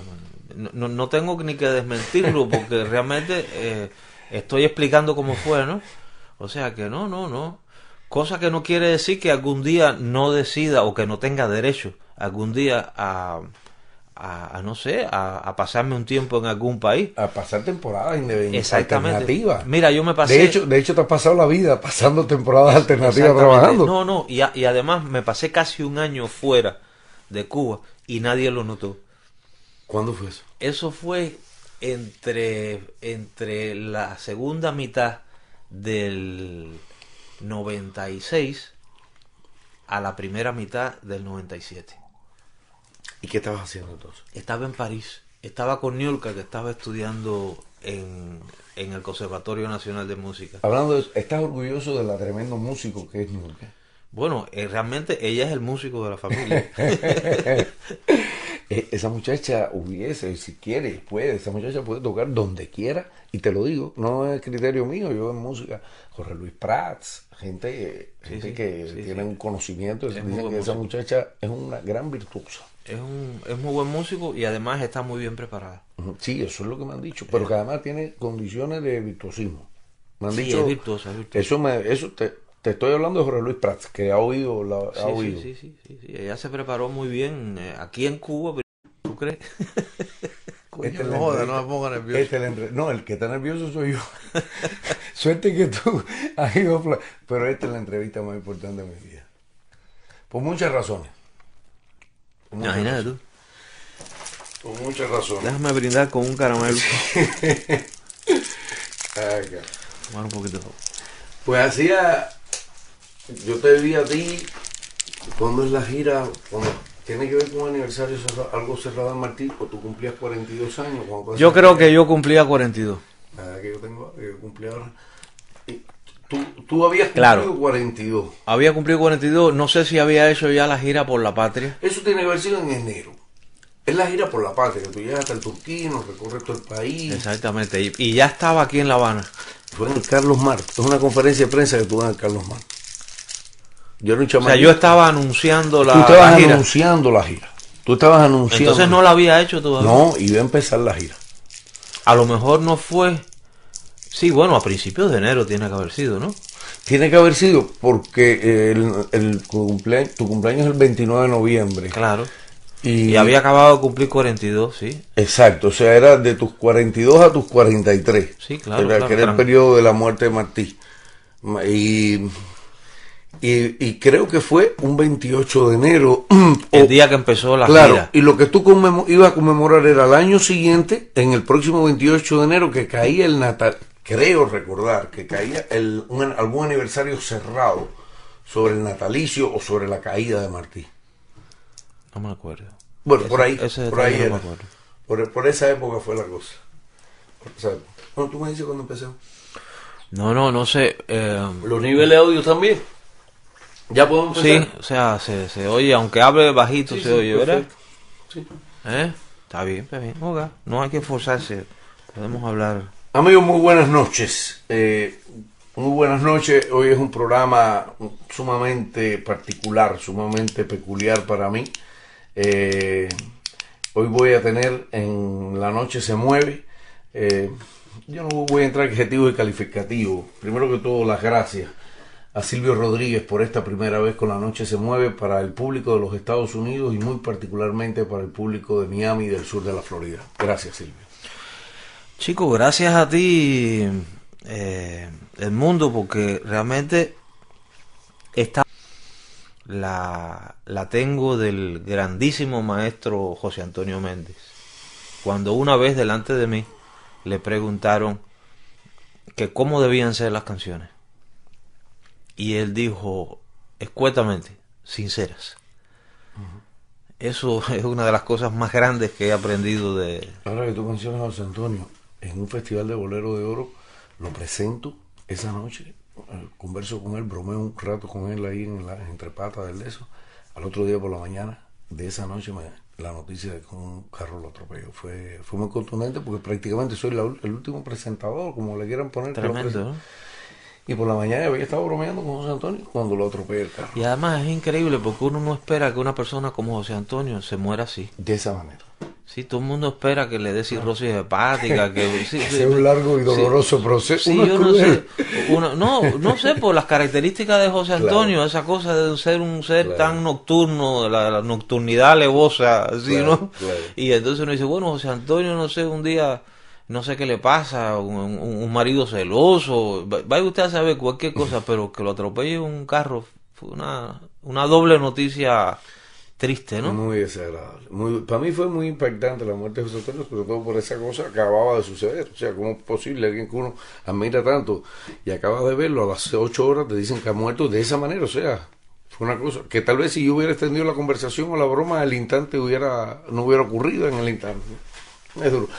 [SPEAKER 1] no, no, tengo ni que desmentirlo porque realmente eh, estoy explicando cómo fue, ¿no? O sea que no, no, no. Cosa que no quiere decir que algún día no decida o que no tenga derecho algún día a a, no sé, a, pasarme un tiempo en algún país. A pasar temporadas Exactamente. alternativas. Mira, yo me pasé... De hecho,
[SPEAKER 2] de hecho, te has pasado la vida pasando temporadas alternativas trabajando.
[SPEAKER 1] No, no, y, y además me pasé casi un año fuera de Cuba y nadie lo notó. ¿Cuándo fue eso? Eso fue entre, entre la segunda mitad del 96 a la primera mitad del 97.
[SPEAKER 2] ¿Y qué estabas haciendo
[SPEAKER 1] entonces? Estaba en París. Estaba con Niolka, que estaba estudiando en, en, el Conservatorio Nacional de Música. Hablando
[SPEAKER 2] de ¿estás orgulloso de la tremendo músico que es Niolka?
[SPEAKER 1] Bueno, eh, realmente ella es el músico de la familia.
[SPEAKER 2] Eh, esa muchacha hubiese, si quiere, puede, esa muchacha puede tocar donde quiera, y te lo digo, no es criterio mío, yo en música, Jorge Luis Prats, gente, que tiene un conocimiento, dicen que esa muchacha es una gran virtuosa
[SPEAKER 1] es, un, es muy buen músico y además está muy bien preparada.
[SPEAKER 2] Sí, eso es lo que me han dicho, pero eh. que además tiene condiciones de virtuosismo. es Eso, me, eso te, estoy hablando de Jorge Luis Prats, que ha oído. La, sí, Sí,
[SPEAKER 1] sí, sí, ella se preparó muy bien eh, aquí en Cuba, pero ¿tú crees? Este no, me ponga nervioso. Este no,
[SPEAKER 2] el que está nervioso soy yo. Suerte que tú ido. Pero esta es la entrevista más importante de mi vida. Por muchas razones. Imagínate tú. Con mucha razón.
[SPEAKER 1] Déjame brindar con un caramelo. un poquito.
[SPEAKER 2] Pues hacía. Yo te vi a ti cuando es la gira, tiene que ver con un aniversario algo cerrado en Martín, o pues tú cumplías 42 años. Yo creo
[SPEAKER 1] que yo cumplía 42.
[SPEAKER 2] Nada ah, que yo Tú, habías cumplido 42.
[SPEAKER 1] Había cumplido 42. No sé si había hecho ya la gira por la patria.
[SPEAKER 2] Eso tiene que haber sido en enero. Es la gira por la patria. Tú llegas hasta el Turquino, recorres todo el país.
[SPEAKER 1] Exactamente. Y, ya estaba aquí en La Habana. Fue en Carlos Mar. Es una conferencia de prensa que tuvo en Carlos Mar. Yo no chamán. O sea, yo estaba anunciando la, gira. tú estabas la
[SPEAKER 2] anunciando la gira. Tú estabas anunciando. Entonces no
[SPEAKER 1] la había hecho todavía. No,
[SPEAKER 2] iba a empezar la gira.
[SPEAKER 1] A lo mejor no fue Sí, bueno, a principios de enero tiene que haber sido, ¿no? Tiene que haber sido
[SPEAKER 2] porque el, tu cumpleaños es el 29 de noviembre. Claro. Y, había
[SPEAKER 1] acabado de cumplir 42, sí.
[SPEAKER 2] Exacto, o sea, era de tus 42 a tus 43. Sí, claro. Era, que era el periodo de la muerte de Martí. Y, creo que fue un 28 de enero. el día que empezó la claro, Y lo que tú ibas a conmemorar era el año siguiente, en el próximo 28 de enero, que caía el Natal creo recordar que caía el, un, algún aniversario cerrado sobre el natalicio o sobre la caída de Martí. No me acuerdo. Bueno, por ahí. por, ahí era. Por, por, esa época fue la cosa. O sea, bueno, tú me dices cuando empezamos.
[SPEAKER 1] No, no, no sé. Eh, ¿Los niveles de
[SPEAKER 2] audio también?
[SPEAKER 1] ¿Ya podemos Sí, o sea, se, se oye, aunque hable bajito, se oye, ¿verdad? Sí. ¿Eh? Está bien, está bien. no hay que esforzarse. Podemos hablar
[SPEAKER 2] Amigos, muy buenas noches. Eh, muy buenas noches. Hoy es un programa sumamente particular, sumamente peculiar para mí. Eh, hoy voy a tener en La Noche se mueve. Eh, yo no voy a entrar objetivos y calificativos. Primero que todo, las gracias a Silvio Rodríguez por esta primera vez con La Noche se mueve para el público de los Estados Unidos y muy particularmente para el público de Miami y del sur de la Florida.
[SPEAKER 1] Gracias, Silvio. Chico, gracias a ti, eh, el mundo, porque realmente esta la, tengo del grandísimo maestro José Antonio Méndez. Cuando una vez delante de mí le preguntaron que cómo debían ser las canciones. Y él dijo escuetamente, sinceras. Eso es una de las cosas más grandes que he aprendido de... Ahora que tú mencionas a José Antonio, en un festival
[SPEAKER 2] de bolero de oro, lo presento esa noche, eh, converso con él, bromeo un rato con él ahí en la entrepata del eso. Al otro día por la mañana de esa noche me, la noticia de que un carro lo atropelló fue, fue muy contundente porque prácticamente soy el último presentador, como le quieran poner. Tremendo. Y por la mañana había estado bromeando con José Antonio
[SPEAKER 1] cuando lo atropelló el carro. Y además es increíble porque uno no espera que una persona como José Antonio se muera así. De esa manera. Sí, todo el mundo espera que le dé cirrosis hepática, que sea un largo y doloroso
[SPEAKER 2] proceso. yo no, sé,
[SPEAKER 1] no, sé por las características de José Antonio, esa cosa de ser un ser tan nocturno, la, nocturnidad alevosa. así, ¿no? Y entonces uno dice, bueno, José Antonio, no sé, un día, no sé qué le pasa, un, marido celoso, vaya usted a saber cualquier cosa, pero que lo atropelle un carro, fue una, una doble noticia triste, ¿no? Muy desagradable.
[SPEAKER 2] Muy, para mí fue muy impactante la muerte de José Antonio, sobre todo por esa cosa que acababa de suceder. O sea, ¿cómo es posible alguien que uno admira tanto y acaba de verlo a las ocho horas te dicen que ha muerto de esa manera? O sea, fue una cosa que tal vez si yo hubiera extendido la conversación o la broma el instante hubiera no hubiera ocurrido en el instante. Es duro.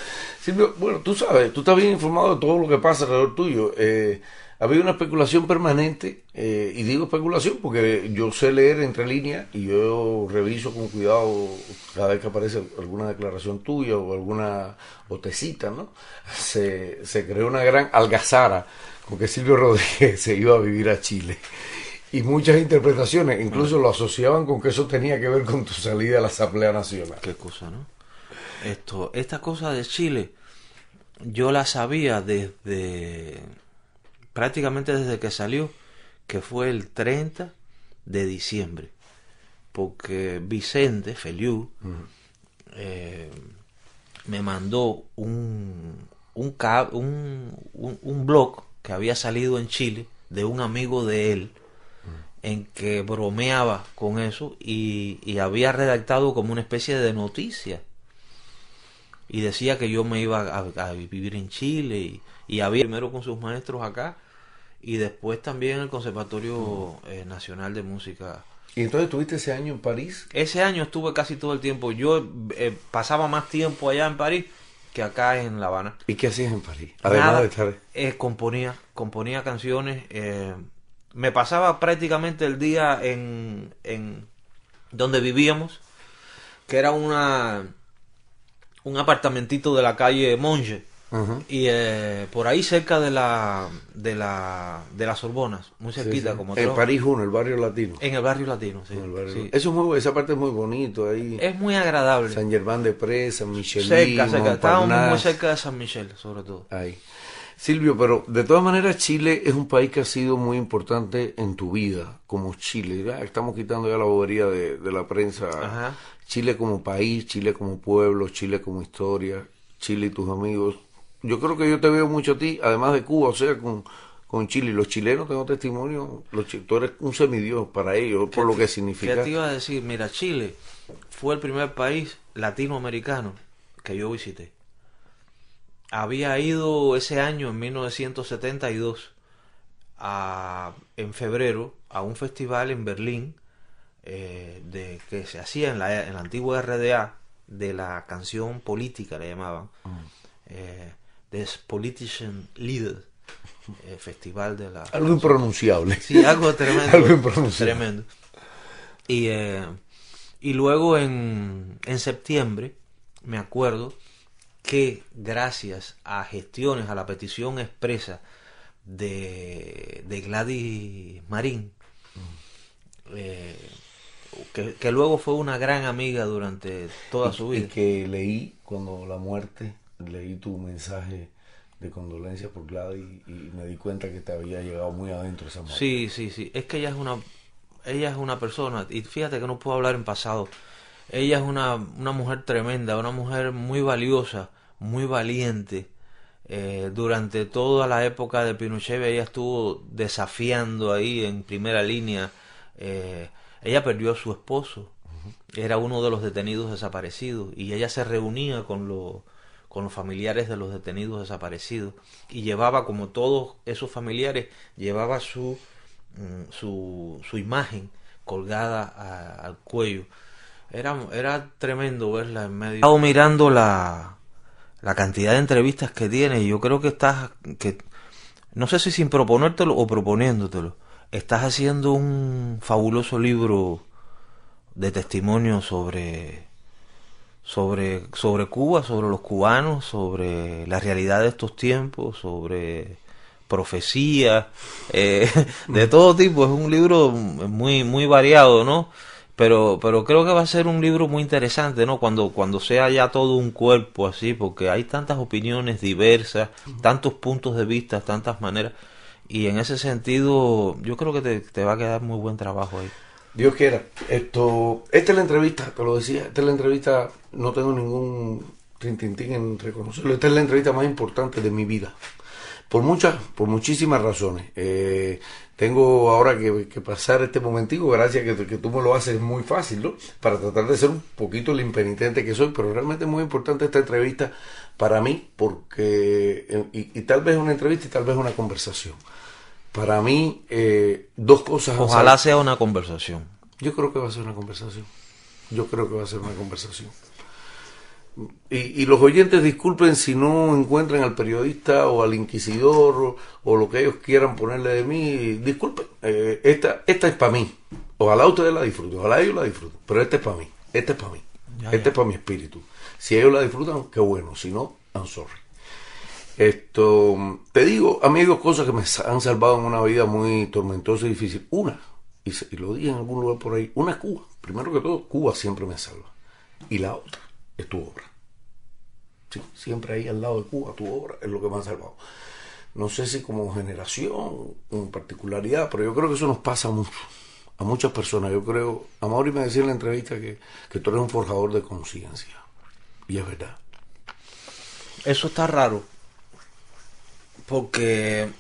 [SPEAKER 2] bueno, tú sabes, tú estás bien informado de todo lo que pasa alrededor tuyo. Eh, había una especulación permanente, eh, y digo especulación porque yo sé leer entre líneas y yo reviso con cuidado cada vez que aparece alguna declaración tuya o alguna botecita, ¿no? Se, se creó una gran algazara con que Silvio Rodríguez se iba a vivir a Chile. Y muchas interpretaciones, incluso lo asociaban con que eso tenía que ver con tu salida a la Asamblea Nacional.
[SPEAKER 1] Qué cosa, ¿no? Esto, esta cosa de Chile, yo la sabía desde prácticamente desde que salió, que fue el 30 de diciembre. Porque Vicente Feliu eh, me mandó un, un, un, blog que había salido en Chile de un amigo de él en que bromeaba con eso y, había redactado como una especie de noticia y decía que yo me iba a, vivir en Chile y, y, había primero con sus maestros acá y después también el Conservatorio eh, Nacional de Música. ¿Y entonces estuviste ese año en París? Ese año estuve casi todo el tiempo. Yo eh, pasaba más tiempo allá en París que acá en La Habana. ¿Y qué hacías en París? Además de estar... Eh, componía, componía canciones. me pasaba prácticamente el día en, en donde vivíamos, que era una un apartamentito de la calle Monge y eh, por ahí cerca de la de la de las Sorbonas, muy cerquita como En París 1,
[SPEAKER 2] el barrio latino. En el barrio latino, sí. es esa parte es muy bonito ahí. Es muy agradable. San Germán de Presa, San Michel. Cerca, muy cerca
[SPEAKER 1] de San Michel, sobre todo.
[SPEAKER 2] Silvio, pero de todas maneras Chile es un país que ha sido muy importante en tu vida, como Chile. Estamos quitando ya la bobería de, de la prensa. Chile como país, Chile como pueblo, Chile como historia, Chile y tus amigos yo creo que yo te veo mucho a ti, además de Cuba, o sea, con, con Chile. Los chilenos, tengo testimonio, los, tú eres un semidios para ellos, por lo que significa. ¿Qué te
[SPEAKER 1] iba a decir? Mira, Chile fue el primer país latinoamericano que yo visité. Había ido ese año, en 1972, a, en febrero, a un festival en Berlín eh, de, que se hacía en la, en la antigua RDA de la canción política, le llamaban. Ah. Eh, des Politischen Leader el eh, festival de la... Algo impronunciable. Sí, algo tremendo. algo Tremendo. Y, eh, y luego en, en septiembre, me acuerdo, que gracias a gestiones, a la petición expresa de, de Gladys Marín, mm. eh, que, luego fue una gran amiga durante toda su vida. Y
[SPEAKER 2] que leí cuando la muerte leí tu
[SPEAKER 1] mensaje de
[SPEAKER 2] condolencia por Gladys y, me di cuenta que te había llegado muy adentro esa mujer.
[SPEAKER 1] Sí, sí, sí. Es que ella es una, ella es una persona, y fíjate que no puedo hablar en pasado. Ella es una, una mujer tremenda, una mujer muy valiosa, muy valiente. Eh, durante toda la época de Pinochet ella estuvo desafiando ahí en primera línea. Eh, ella perdió a su esposo, era uno de los detenidos desaparecidos y ella se reunía con los con los familiares de los detenidos desaparecidos y llevaba, como todos esos familiares, llevaba su, mm, su, imagen colgada al cuello. Era, era tremendo verla en medio. estado mirando la, la cantidad de entrevistas que tiene y yo creo que estás, que, no sé si sin proponértelo o proponiéndotelo, estás haciendo un fabuloso libro de testimonio sobre sobre, sobre Cuba, sobre los cubanos, sobre la realidad de estos tiempos, sobre profecías, eh, de todo tipo. Es un libro muy, muy variado, ¿no? Pero, pero creo que va a ser un libro muy interesante, ¿no? Cuando, cuando sea ya todo un cuerpo así, porque hay tantas opiniones diversas, tantos puntos de vista, tantas maneras. Y en ese sentido, yo creo que te, te va a quedar muy buen trabajo ahí.
[SPEAKER 2] Dios quiera. Esto, esta es la entrevista, te lo decía, esta es la entrevista, no tengo ningún tintintín en reconocerlo, esta es la entrevista más importante de mi vida. Por muchas, por muchísimas razones. Eh, tengo ahora que, pasar este momentico, gracias que, que tú me lo haces muy fácil, ¿no? Para tratar de ser un poquito el impenitente que soy, pero realmente es muy importante esta entrevista para mí, porque, eh, y, y tal vez una entrevista y tal vez una conversación. Para mí, eh, dos cosas. Ojalá sea una conversación. Yo creo que va a ser una conversación. Yo creo que va a ser una conversación. Y, los oyentes disculpen si no encuentran al periodista o al inquisidor o, lo que ellos quieran ponerle de mí. Disculpen, eh, esta, esta es para mí. Ojalá ustedes la disfruten, ojalá ellos la disfruten. Pero esta es para mí, esta es para mí, esta es para mi espíritu. Si ellos la disfrutan, qué bueno. Si no, I'm sorry. Esto, te digo, amigos, cosas que me han salvado en una vida muy tormentosa y difícil. Una, y, lo dije en algún lugar por ahí, una es Cuba. Primero que todo, Cuba siempre me salva. Y la otra es tu obra. siempre ahí al lado de Cuba, tu obra es lo que me ha salvado. No sé si como generación, en particularidad, pero yo creo que eso nos pasa mucho a muchas personas. Yo creo, a Mauri me decía en la entrevista que, que tú eres un forjador de conciencia. Y es
[SPEAKER 1] verdad. Eso está raro porque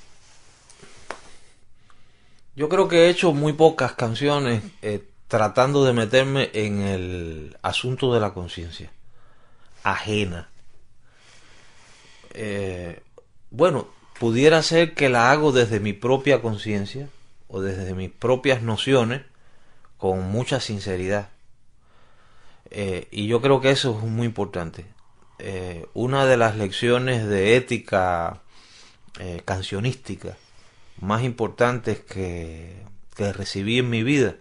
[SPEAKER 1] yo creo que he hecho muy pocas canciones eh, tratando de meterme en el asunto de la conciencia ajena. Eh, bueno, pudiera ser que la hago desde mi propia conciencia o desde mis propias nociones con mucha sinceridad. Eh, y yo creo que eso es muy importante. una de las lecciones de ética eh, cancionísticas más importantes que, que recibí en mi vida